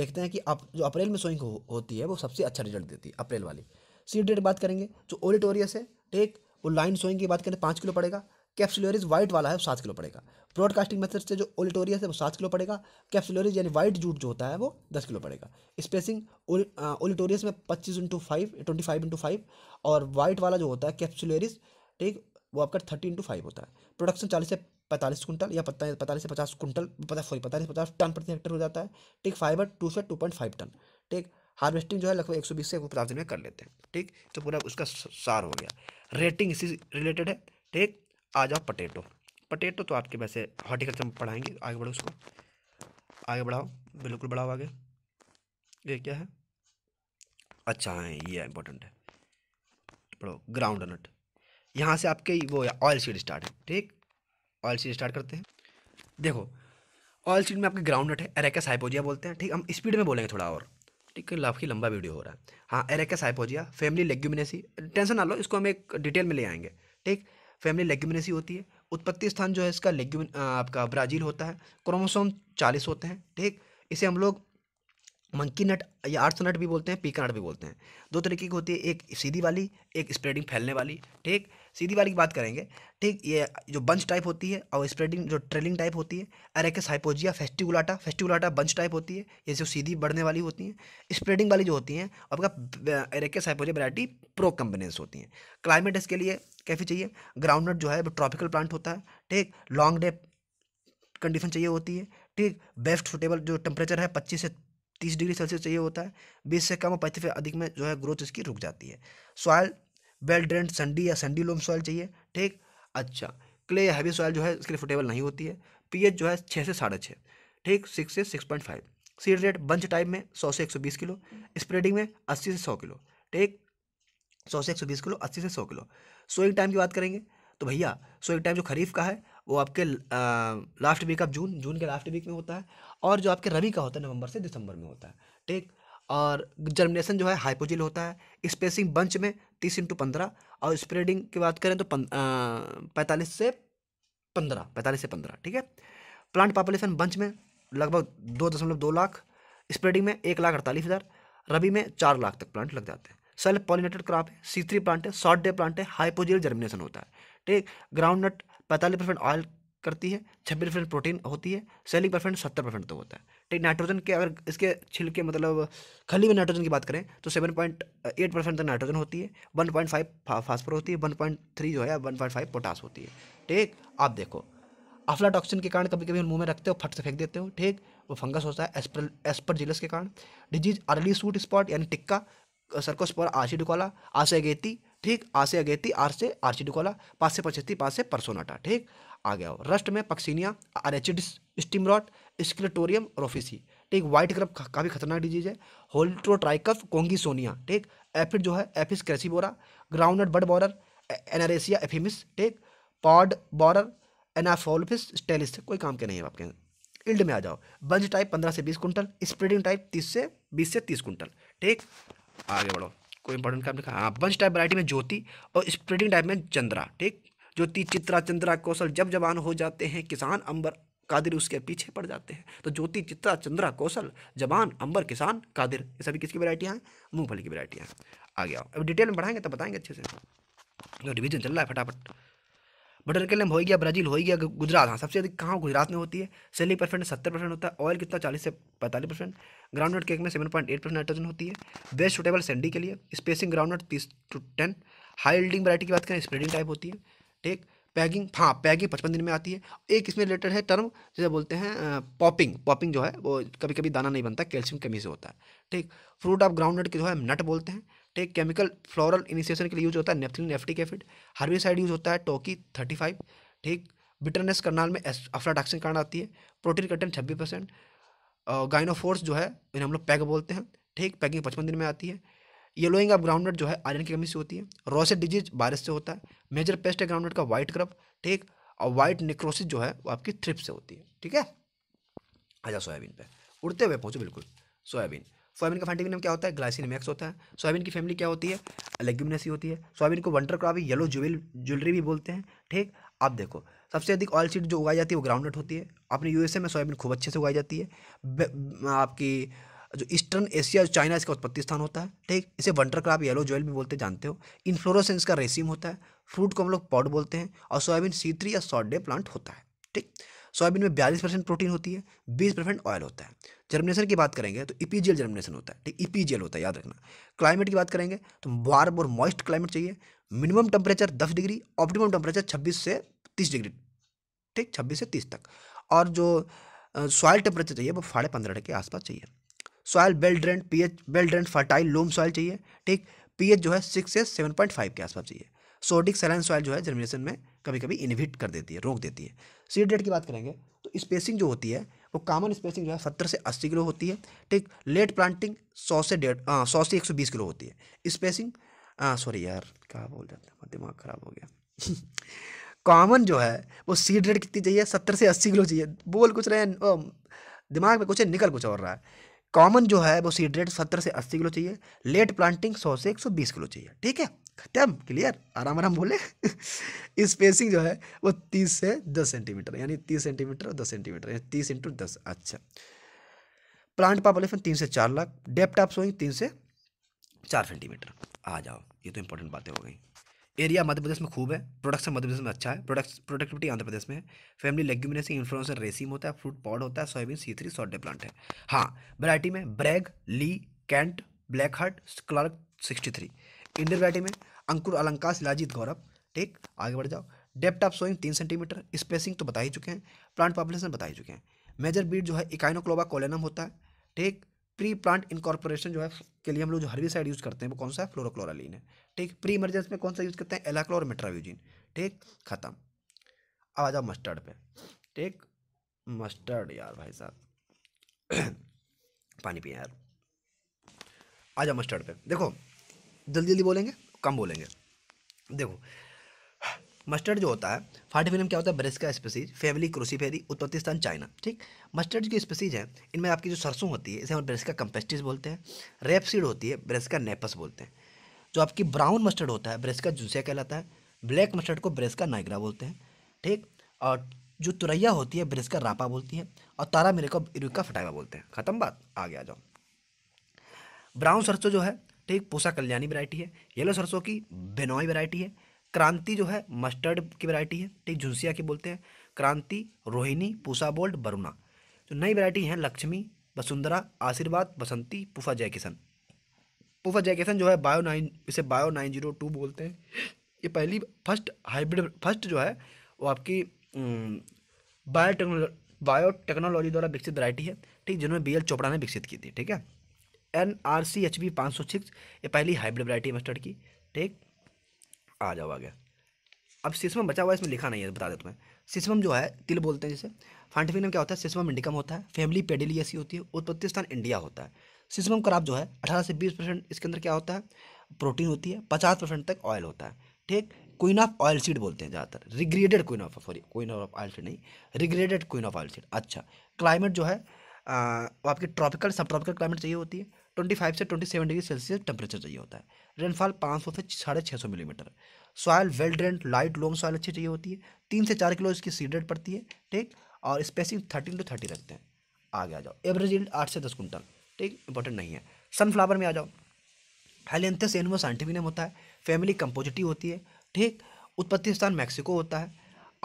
देखते हैं कि आप जो अप्रैल में सोइंग हो, होती है वो सबसे अच्छा रिजल्ट देती है अप्रैल वाली सीड डेट बात करेंगे जो ओलिटोरियस है ठीक वो लाइन सोइंग की बात करें पाँच किलो पड़ेगा कैप्सुलरिज वाइट वाला है वो सात किलो पड़ेगा ब्रॉडकास्टिंग मेथड से जो ओलिटोरियस है वो सात किलो पड़ेगा कैप्सुलरिज यानी वाइट जूट जो होता है वो दस किलो पड़ेगा स्पेसिंग ओलिटोरियस में पच्चीस into five twenty five into five और वाइट वाला जो होता है कैप्सुलरिज ठीक वो आपका थर्टी इंटू फाइव होता है प्रोडक्शन चालीस से पैंतालीस कुंटल या पैंतालीस से पचास कुंटल सॉरी पैंतालीस पचास टन प्रति हेक्टर हो जाता है ठीक फाइबर टू से टू पॉइंट फाइव टन ठीक हार्वेस्टिंग जो है लगभग एक सौ बीस से एक पचास दिन में कर लेते हैं ठीक तो पूरा उसका सार हो गया रेटिंग इसी रिलेटेड है ठीक आ जाओ पटेटो पटेटो तो आपके वैसे हॉर्टिकल्चर में पढ़ाएंगे आगे बढ़ो उसको आगे बढ़ाओ बिल्कुल बढ़ाओ आगे ये क्या है अच्छा है हाँ, ये इंपॉर्टेंट है पढ़ो ग्राउंड नट यहाँ से आपके वो ऑयल सीड स्टार्ट है ठीक ऑयल सीड स्टार्ट करते हैं देखो ऑयल सीड में आपके ग्राउंड नट है एरेकस हाइपोजिया बोलते हैं ठीक हम स्पीड में बोलेंगे थोड़ा और ठीक है की लंबा वीडियो हो रहा है हाँ एरेकस हाइपोजिया फैमिली लेग्यूमिनेसी टेंशन ना लो इसको हम एक डिटेल में ले आएंगे ठीक फैमिली लेग्यूमिनेसी होती है उत्पत्ति स्थान जो है इसका लेग्यूम आपका ब्राज़ील होता है क्रोमोसोम चालीस होते हैं ठीक इसे हम लोग मंकी नट या आर्थ नट भी बोलते हैं पीका नट भी बोलते हैं दो तरीके की होती है एक सीधी वाली एक स्प्रेडिंग फैलने वाली ठीक सीधी वाली की बात करेंगे ठीक ये जो बंच टाइप होती है और स्प्रेडिंग जो ट्रेलिंग टाइप होती है एरेकस हाइपोजिया फेस्टिकुलाटा फेस्टिकुलाटा बंच टाइप होती है ये जो सीधी बढ़ने वाली होती हैं स्प्रेडिंग वाली जो होती हैं आपका एरेकस हाइपोजिया वरायटी प्रो कम्बिनेंस होती हैं क्लाइमेट इसके लिए कैफी चाहिए ग्राउंडनट जो है वो ट्रॉपिकल प्लांट होता है ठीक लॉन्ग डे कंडीशन चाहिए होती है ठीक बेस्ट सुटेबल जो टेम्परेचर है पच्चीस से तीस डिग्री सेल्सियस चाहिए होता है बीस से कम और पैंतीस से अधिक में जो है ग्रोथ इसकी रुक जाती है सॉयल वेल ड्रेंड संडी या संडी लोम सॉइल चाहिए ठीक अच्छा क्ले या हैवी सॉइल जो है इसके लिए फुटेबल नहीं होती है पीएच जो है छः से साढ़े छः ठीक सिक्स से six point five seed rate bunch type में सौ से एक सौ बीस किलो स्प्रेडिंग में अस्सी से सौ किलो ठीक सौ से एक सौ बीस किलो अस्सी से सौ किलो सोइंग टाइम की बात करेंगे तो भैया सोइंग टाइम जो खरीफ का है वो आपके last week of June June के लास्ट वीक में होता है और जो आपके रबी का होता है नवंबर से दिसंबर में होता है ठीक और जर्मिनेशन जो है हाइपोजिल होता है स्पेसिंग बंच में तीस इंटू पंद्रह और स्प्रेडिंग की बात करें तो पैंतालीस से पंद्रह पैंतालीस से पंद्रह ठीक है प्लांट पॉपुलेशन बंच में लगभग दो दशमलव दो लाख स्प्रेडिंग में एक लाख अड़तालीस हज़ार रबी में चार लाख तक प्लांट लग जाते हैं सेल्फ पॉलिनेटेड क्रॉप है सी थ्री प्लांट है शॉर्ट डे प्लांट है हाइपोजियल जर्मिनेशन होता है ठीक ग्राउंड नट पैंतालीस परसेंट ऑयल करती है छब्बीस परसेंट प्रोटीन होती है सेलिंग परसेंट सत्तर परसेंट तो होता है ठीक नाइट्रोजन के अगर इसके छिलके मतलब खली में नाइट्रोजन की बात करें तो सेवन पॉइंट एट परसेंट तक नाइट्रोजन होती है वन पॉइंट फाइव फास्फोर होती है वन पॉइंट थ्री जो है वन पॉइंट फाइव पोटास होती है ठीक आप देखो अफलाटॉक्सिन के कारण कभी कभी हम मुंह में रखते हो फट से फेंक देते हो ठीक वो फंगस होता है एस्पर एस्परजिलस के कारण डिजीज अर्ली सूट स्पॉट यानी टिक्का सर्कोस्पोर आर्सिडिकोला अगेती ठीक आसे अगेती आर से आर्चिडिकोला पास से पचहत्ती पास से परसोनाटा ठीक आ गया हो रस्ट में पक्सीनिया डिस स्टीमरॉट स्क्लेटोरियम रोफिसी ठीक व्हाइट क्रप काफ़ी खतरनाक डिजीज है होल्ट्रोट्राइकफ कोंगी सोनिया ठीक एफिड जो है एफिस क्रेसीबोरा ग्राउंडनट बड बॉरर एनारेसिया एफिमिस ठीक पॉड बॉरर एनाफोलफिस स्टेलिस कोई काम के नहीं है आपके इल्ड में आ जाओ बंज टाइप पंद्रह से बीस कुंटल स्प्रेडिंग टाइप तीस से बीस से तीस कुंटल ठीक आगे बढ़ो कोई इंपॉर्टेंट काम लिखा हाँ बंज टाइप वरायटी में ज्योति और स्प्रेडिंग टाइप में चंद्रा ठीक ज्योति चित्रा चंद्रा कौशल जब जवान हो जाते हैं किसान अंबर कादिर उसके पीछे पड़ जाते हैं तो ज्योति चित्रा चंद्रा कौशल जवान अंबर किसान कादिर ये सभी किसकी वरायटियाँ हैं मूँगफली की वेराइटियाँ हैं आ गया अब डिटेल में बढ़ाएंगे तब बताएंगे अच्छे से जो रिविजन चल रहा है फटाफट बटर केलम हो गया ब्राजील हो गया गुजरात हाँ सबसे अधिक कहाँ गुजरात में होती है सेली परसेंट सत्तर परसेंट होता है ऑयल कितना चालीस से पैंतालीस परसेंट ग्राउंडनट केक में seven point eight percent nitrogen होती है बेस्ट सुटेबल सेंडी के लिए स्पेसिंग ग्राउंडनट तीस to ten high yielding variety की बात करें स्प्रेडिंग टाइप होती है ठीक पैगिंग हाँ पैगिंग पचपन दिन में आती है एक इसमें रिलेटेड है टर्म जैसे बोलते हैं पॉपिंग पॉपिंग जो है वो कभी कभी दाना नहीं बनता कैल्शियम कमी से होता है ठीक फ्रूट ऑफ ग्राउंड नट के जो है नट बोलते हैं ठीक केमिकल फ्लोरल इनिशिएशन के लिए यूज होता है नेफ्थिन एफ्टिक एफिड हार्बिसाइड यूज होता है टोकी थर्टी फाइव ठीक बिटरनेस करनाल में अफ्लाटॉक्सिन कारण आती है प्रोटीन कंटेंट छब्बीस परसेंट गाइनोफोर्स जो है इन्हें हम लोग पैग बोलते हैं ठीक पैगिंग पचपन दिन में आती है येलोइंग ऑफ ग्राउंडनट जो है आयरन की कमी से होती है रोसेट डिजीज बारिश से होता है मेजर पेस्ट है ग्राउंडनट का वाइट क्रप ठीक और वाइट निक्रोसिस जो है वो आपकी थ्रिप से होती है ठीक है अच्छा सोयाबीन पर उड़ते हुए पहुँचो बिल्कुल सोयाबीन सोयाबीन का फैंटिक नेम क्या होता है ग्लाइसिन मैक्स होता है सोयाबीन की फैमिली क्या होती है लेग्यूमिनेसी होती है सोयाबीन को wonder crop yellow jewel jewellery भी बोलते हैं ठीक आप देखो सबसे अधिक ऑयल सीड जो उगाई जाती है वो ग्राउंडनट होती है अपने यूएसए में सोयाबीन खूब अच्छे से उगाई जाती है आपकी जो ईस्टर्न एशिया चाइना इसका उत्पत्ति स्थान होता है ठीक इसे वंटर क्राप येलो ज्वेल भी बोलते जानते हो इन्फ्लोरोसेंस का रेसिम होता है फ्रूट को हम लोग पॉड बोलते हैं और सोयाबीन सीतरी या सॉट डे प्लांट होता है ठीक सोयाबीन में बयालीस परसेंट प्रोटीन होती है बीस परसेंट ऑयल होता है जर्मिनेशन की बात करेंगे तो इपीजियल जर्मिनेशन होता है ठीक इपीजियल होता है याद रखना क्लाइमेट की बात करेंगे तो वार्म और मॉइस्ट क्लाइमेट चाहिए मिनिमम टेम्परेचर दस डिग्री ऑप्टिमम टेम्परेचर छब्बीस से तीस डिग्री ठीक छब्बीस से तीस तक और जो सॉयल टेम्परेचर चाहिए वो साढ़े पंद्रह के आसपास चाहिए soil well drain pH well drain fertile loam soil चाहिए ठीक पीएच जो है सिक्स से सेवन पॉइंट फाइव के आसपास चाहिए सोडिक सैलाइन सॉयल जो है जर्मिनेशन में कभी कभी इन्विट कर देती है रोक देती है सीड रेट की बात करेंगे तो स्पेसिंग जो होती है वो कॉमन स्पेसिंग जो है सत्तर से अस्सी किलो होती है ठीक लेट प्लांटिंग सौ से डेढ़ सौ से एक सौ बीस किलो होती है स्पेसिंग सॉरी यार क्या बोल जाते हैं दिमाग खराब हो गया कॉमन जो है वो सीड रेट कितनी चाहिए सत्तर से अस्सी किलो चाहिए बोल कुछ रहे दिमाग में कुछ है निकल कुछ और रहा है कॉमन जो है वो सीड रेट सत्तर से अस्सी किलो चाहिए लेट प्लांटिंग सौ से एक सौ बीस किलो चाहिए ठीक है खत्म क्लियर आराम आराम बोले स्पेसिंग जो है वो तीस से दस सेंटीमीटर यानी तीस सेंटीमीटर और दस सेंटीमीटर यानी तीस इंटू दस अच्छा प्लांट पॉपुलेशन तीन से चार लाख डेप्थ ऑफ सोइंग तीन से चार सेंटीमीटर आ जाओ ये तो इंपॉर्टेंट बातें हो गई एरिया मध्य प्रदेश में खूब है प्रोडक्शन मध्य प्रदेश में अच्छा है प्रोडक्ट प्रोडक्टिविटी आंध्र प्रदेश में फैमिली लेग्यूमिनेस इन्फ्लुएंसर रेसिम होता है फ्रूट पॉड होता है soybean C three short plant है हाँ वैरायटी में Bragg Lee Kent black heart Clark sixty three Indian variety में अंकुर अलंकार शिलाजीत गौरव ठीक आगे बढ़ जाओ डेप्ट ऑफ सोइंग तीन सेंटीमीटर स्पेसिंग तो बता ही चुके हैं प्लांट पॉपुलेशन बता ही चुके हैं मेजर बीट जो है इकाइनोक्लोबा कोलेनम होता है ठीक प्री प्लांट इनकॉर्पोरेशन जो है के लिए हम लोग जो हर्बिसाइड यूज़ करते हैं वो कौन सा है फ्लोरोक्लोरालीन है ठीक प्री इमरजेंस में कौन सा यूज़ करते हैं एलाक्लोर मेट्राव्यूजिन ठीक खत्म अब आ जाओ मस्टर्ड पे ठीक मस्टर्ड यार भाई साहब पानी पिए यार आ जाओ मस्टर्ड पे देखो जल्दी जल्दी बोलेंगे कम बोलेंगे देखो मस्टर्ड जो होता है फार्टिफिलम क्या होता है ब्रेस्का स्पेसीज फैमिली क्रोसीफेरी फेरी स्थान चाइना ठीक मस्टर्ड की स्पेसीज हैं इनमें आपकी जो सरसों होती है इसे हम ब्रेस्का कम्पेस्टिस बोलते हैं रेपसीड होती है ब्रेस्का नेपस बोलते हैं जो आपकी ब्राउन मस्टर्ड होता है ब्रेस्का जुंसिया कहलाता है ब्लैक मस्टर्ड को ब्रेस्का नाइग्रा बोलते हैं ठीक और जो तुरैया होती है ब्रेस्का रापा बोलती है और तारा मेरे को इरुका फटाइवा बोलते हैं खत्म बात आगे आ जाओ ब्राउन सरसों जो है ठीक पोसा कल्याणी वैरायटी है येलो सरसों की बेनोई वैरायटी है क्रांति जो है मस्टर्ड की वैरायटी है ठीक झुंसिया की बोलते हैं क्रांति रोहिणी पूसा बोल्ड वरुणा जो नई वैरायटी हैं लक्ष्मी वसुंधरा आशीर्वाद बसंती पुफा जय पुफा जय जो है बायो नाइन इसे बायो नाइन जीरो टू बोलते हैं ये पहली फर्स्ट हाइब्रिड फर्स्ट जो है वो आपकी बायो बायो टेक्नोलॉजी द्वारा विकसित वैरायटी है ठीक जिन्होंने बी एल चोपड़ा ने विकसित की थी ठीक है N R C H B पाँच सौ सिक्स ये पहली हाइब्रिड वैरायटी मस्टर्ड की ठीक आ जाओ आगे अब सिस्मम बचा हुआ है इसमें लिखा नहीं है बता दे तुम्हें सिस्मम जो है तिल बोलते हैं जैसे साइंटिफिक क्या होता है सिस्मम इंडिकम होता है फैमिली पेडिलियसी होती है उत्पत्ति स्थान इंडिया होता है सिस्मम क्राप जो है अठारह से बीस परसेंट इसके अंदर क्या होता है प्रोटीन होती है पचास परसेंट तक ऑयल होता है ठीक क्वीन ऑफ ऑयल सीड बोलते हैं ज़्यादातर regarded queen of sorry queen of oil seed नहीं regarded queen of oil seed अच्छा क्लाइमेट जो है आपकी ट्रॉपिकल सब ट्रॉपिकल क्लाइमेट चाहिए होती है ट्वेंटी फाइव से twenty seven degree Celsius temperature चाहिए होता है रेनफॉल पाँच सौ से साढ़े छः सौ millimetre soil well drain light loam soil अच्छी चाहिए होती है तीन से चार किलो इसकी सीड रेट पड़ती है ठीक और स्पेसिंग थर्टीन टू थर्टी रखते हैं आगे आ जाओ एवरेज यील्ड आठ से दस कुंटल ठीक इंपॉर्टेंट नहीं है सनफ्लावर में आ जाओ हेलेंथस एनमो साइंटिफिक नेम होता है फैमिली कंपोजिटिव होती है ठीक उत्पत्ति स्थान मैक्सिको होता है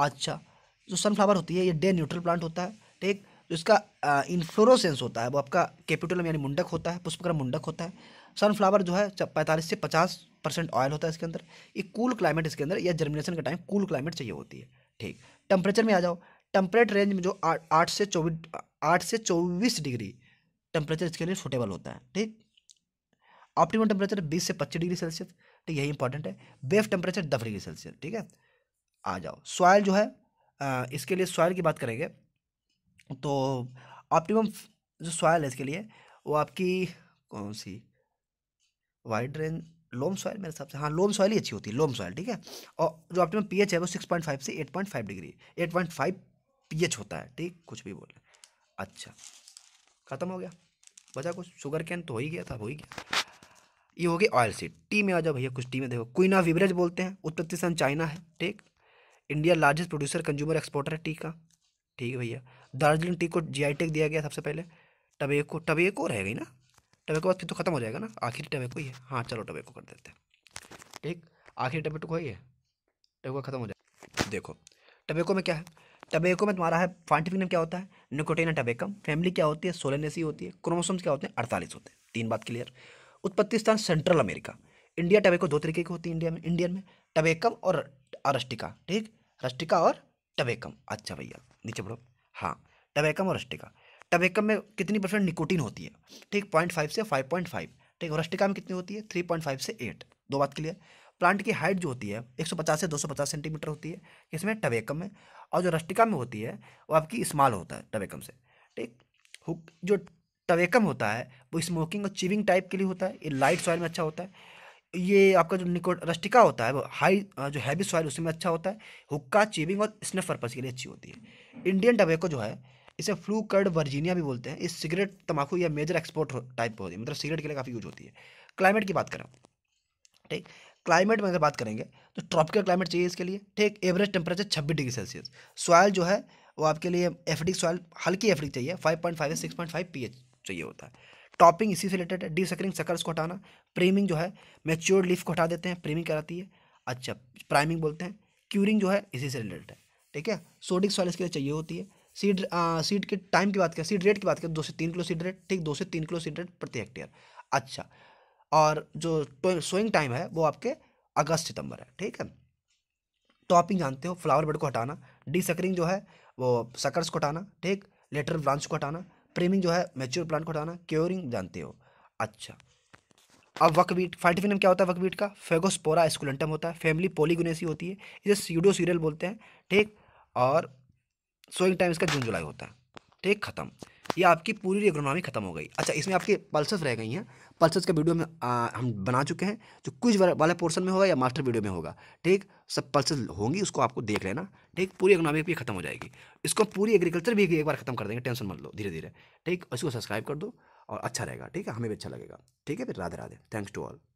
अच्छा जो सनफ्लावर होती है ये डे न्यूट्रल प्लांट होता है ठीक जो इसका इन्फ्लोरोसेंस होता है वो आपका कैपिटल यानी मुंडक होता है पुष्पक्रम मुंडक होता है सनफ्लावर जो है पैंतालीस से पचास परसेंट ऑयल होता है इसके अंदर ये कूल क्लाइमेट इसके अंदर या जर्मिनेशन का टाइम कूल क्लाइमेट चाहिए होती है ठीक टेम्परेचर में आ जाओ टेम्परेट रेंज में जो आठ से चौबीस आठ से चौबीस डिग्री टेम्परेचर इसके लिए सुटेबल होता है ठीक ऑप्टिमम टेम्परेचर बीस से पच्चीस डिग्री सेल्सियस ठीक यही इंपॉर्टेंट है बेफ टेम्परेचर दस डिग्री सेल्सियस ठीक है आ जाओ सॉयल जो है इसके लिए सॉयल की बात करेंगे तो ऑप्टिमम जो सॉयल है इसके लिए वो आपकी कौन सी वाइड रेंज लोम सॉइल मेरे हिसाब से हाँ लोम सॉइल ही अच्छी होती है लोम सॉइल ठीक है और जो ऑप्टिमम पीएच है वो सिक्स पॉइंट फाइव से eight point five degree eight point five pH होता है ठीक कुछ भी बोले अच्छा ख़त्म हो गया बचा कुछ शुगर कैन तो हो ही गया था हो ही गया ये हो गई ऑयल सीड टी में आ जाओ भैया कुछ टी में देखो क्वीन ऑफ विवरेज बोलते हैं उत्पत्ति सन चाइना है ठीक India largest producer consumer exporter है टी का ठीक है भैया दार्जिलिंग टी को जी टेक दिया गया सबसे पहले टबेको टबेको रह गई ना टबेको बाद फिर तो खत्म हो जाएगा ना आखिरी टबेको ही है हाँ चलो टबेको कर देते हैं ठीक आखिरी कोई तो है टबेको खत्म हो जाए देखो टबेको में क्या है टबेको में तुम्हारा है फाइंटिफिक नेम क्या होता है निकोटेना टबेकम फैमिली क्या होती है सोलेनेसी होती है क्रोमोसोम्स क्या होते हैं अड़तालीस होते हैं तीन बात क्लियर उत्पत्ति स्थान सेंट्रल अमेरिका इंडिया टबेको दो तरीके की होती है इंडिया में इंडियन में टबेकम और अरस्टिका ठीक रस्टिका और टबेकम अच्छा भैया नीचे बढ़ो हाँ टबैकम और रस्टिका टबैकम में कितनी परसेंट निकोटीन होती है ठीक पॉइंट फाइव से फाइव पॉइंट फाइव ठीक और रस्टिका में कितनी होती है थ्री पॉइंट फाइव से एट दो बात क्लियर प्लांट की हाइट जो होती है एक सौ पचास से दो सौ पचास सेंटीमीटर होती है इसमें टबैकम में और जो रस्टिका में होती है वो आपकी स्मॉल होता है टबैकम से ठीक हुक जो टवेकम होता है वो स्मोकिंग और चिविंग टाइप के लिए होता है ये लाइट सॉइल में अच्छा होता है ये आपका जो निकोट रस्टिका होता है वो हाई जो हैवी सॉइल उसमें अच्छा होता है हुक्का चिविंग और स्नफ पर्पज़ के लिए अच्छी होती है इंडियन टबैको जो है इसे फ्लू कर्ड वर्जीनिया भी बोलते हैं इस सिगरेट तंबाकू या मेजर एक्सपोर्ट टाइप होती है मतलब सिगरेट के लिए काफ़ी यूज होती है क्लाइमेट की बात करें ठीक क्लाइमेट में अगर बात करेंगे तो ट्रॉपिकल क्लाइमेट चाहिए इसके लिए ठीक एवरेज टेम्परेचर छब्बीस डिग्री सेल्सियस सॉयल जो है वो आपके लिए एफडिक सॉयल हल्की एफडिक चाहिए five point five six point five P H चाहिए होता है टॉपिंग इसी से रिलेटेड है डी सकरिंग सकर्स को हटाना प्रीमिंग जो है मेच्योर लीफ को हटा देते हैं प्रीमिंग कराती है अच्छा प्राइमिंग बोलते हैं क्यूरिंग जो है इसी से रिलेटेड है ठीक है सोडिक सॉइल इसके लिए चाहिए होती है सीड सीड के टाइम की बात करें सीड रेट की बात करें दो से तीन किलो सीड रेट ठीक दो से तीन किलो सीड रेट प्रति हेक्टेयर अच्छा और जो तो सोइंग टाइम है वो आपके अगस्त सितंबर है ठीक है टॉपिंग तो जानते हो फ्लावर बेड को हटाना डी सकरिंग जो है वो सकर्स को हटाना ठीक लेटर ब्रांच को हटाना प्रेमिंग जो है मेच्योर प्लांट को हटाना क्योरिंग जानते हो अच्छा अब वकवीट फाइटिफिनम क्या होता है वकवीट का फेगोस्पोरा स्कुलेंटम होता है फैमिली पोलीगुनेसी होती है इसे सीडो सीरियल बोलते हैं ठीक और सोइंग टाइम इसका जून जुलाई होता है ठीक खत्म ये आपकी पूरी इकोनॉमी खत्म हो गई अच्छा इसमें आपके पल्सेस रह गई हैं पल्सेस का वीडियो में आ, हम बना चुके हैं जो कुछ वाले पोर्शन में होगा या मास्टर वीडियो में होगा ठीक सब पल्सेस होंगी उसको आपको देख लेना ठीक पूरी इकोनॉमी भी खत्म हो जाएगी इसको पूरी एग्रीकल्चर भी एक बार खत्म कर देंगे टेंशन मत लो धीरे धीरे ठीक इसको सब्सक्राइब कर दो और अच्छा रहेगा ठीक है हमें भी अच्छा लगेगा ठीक है फिर Radhe Radhe thanks to all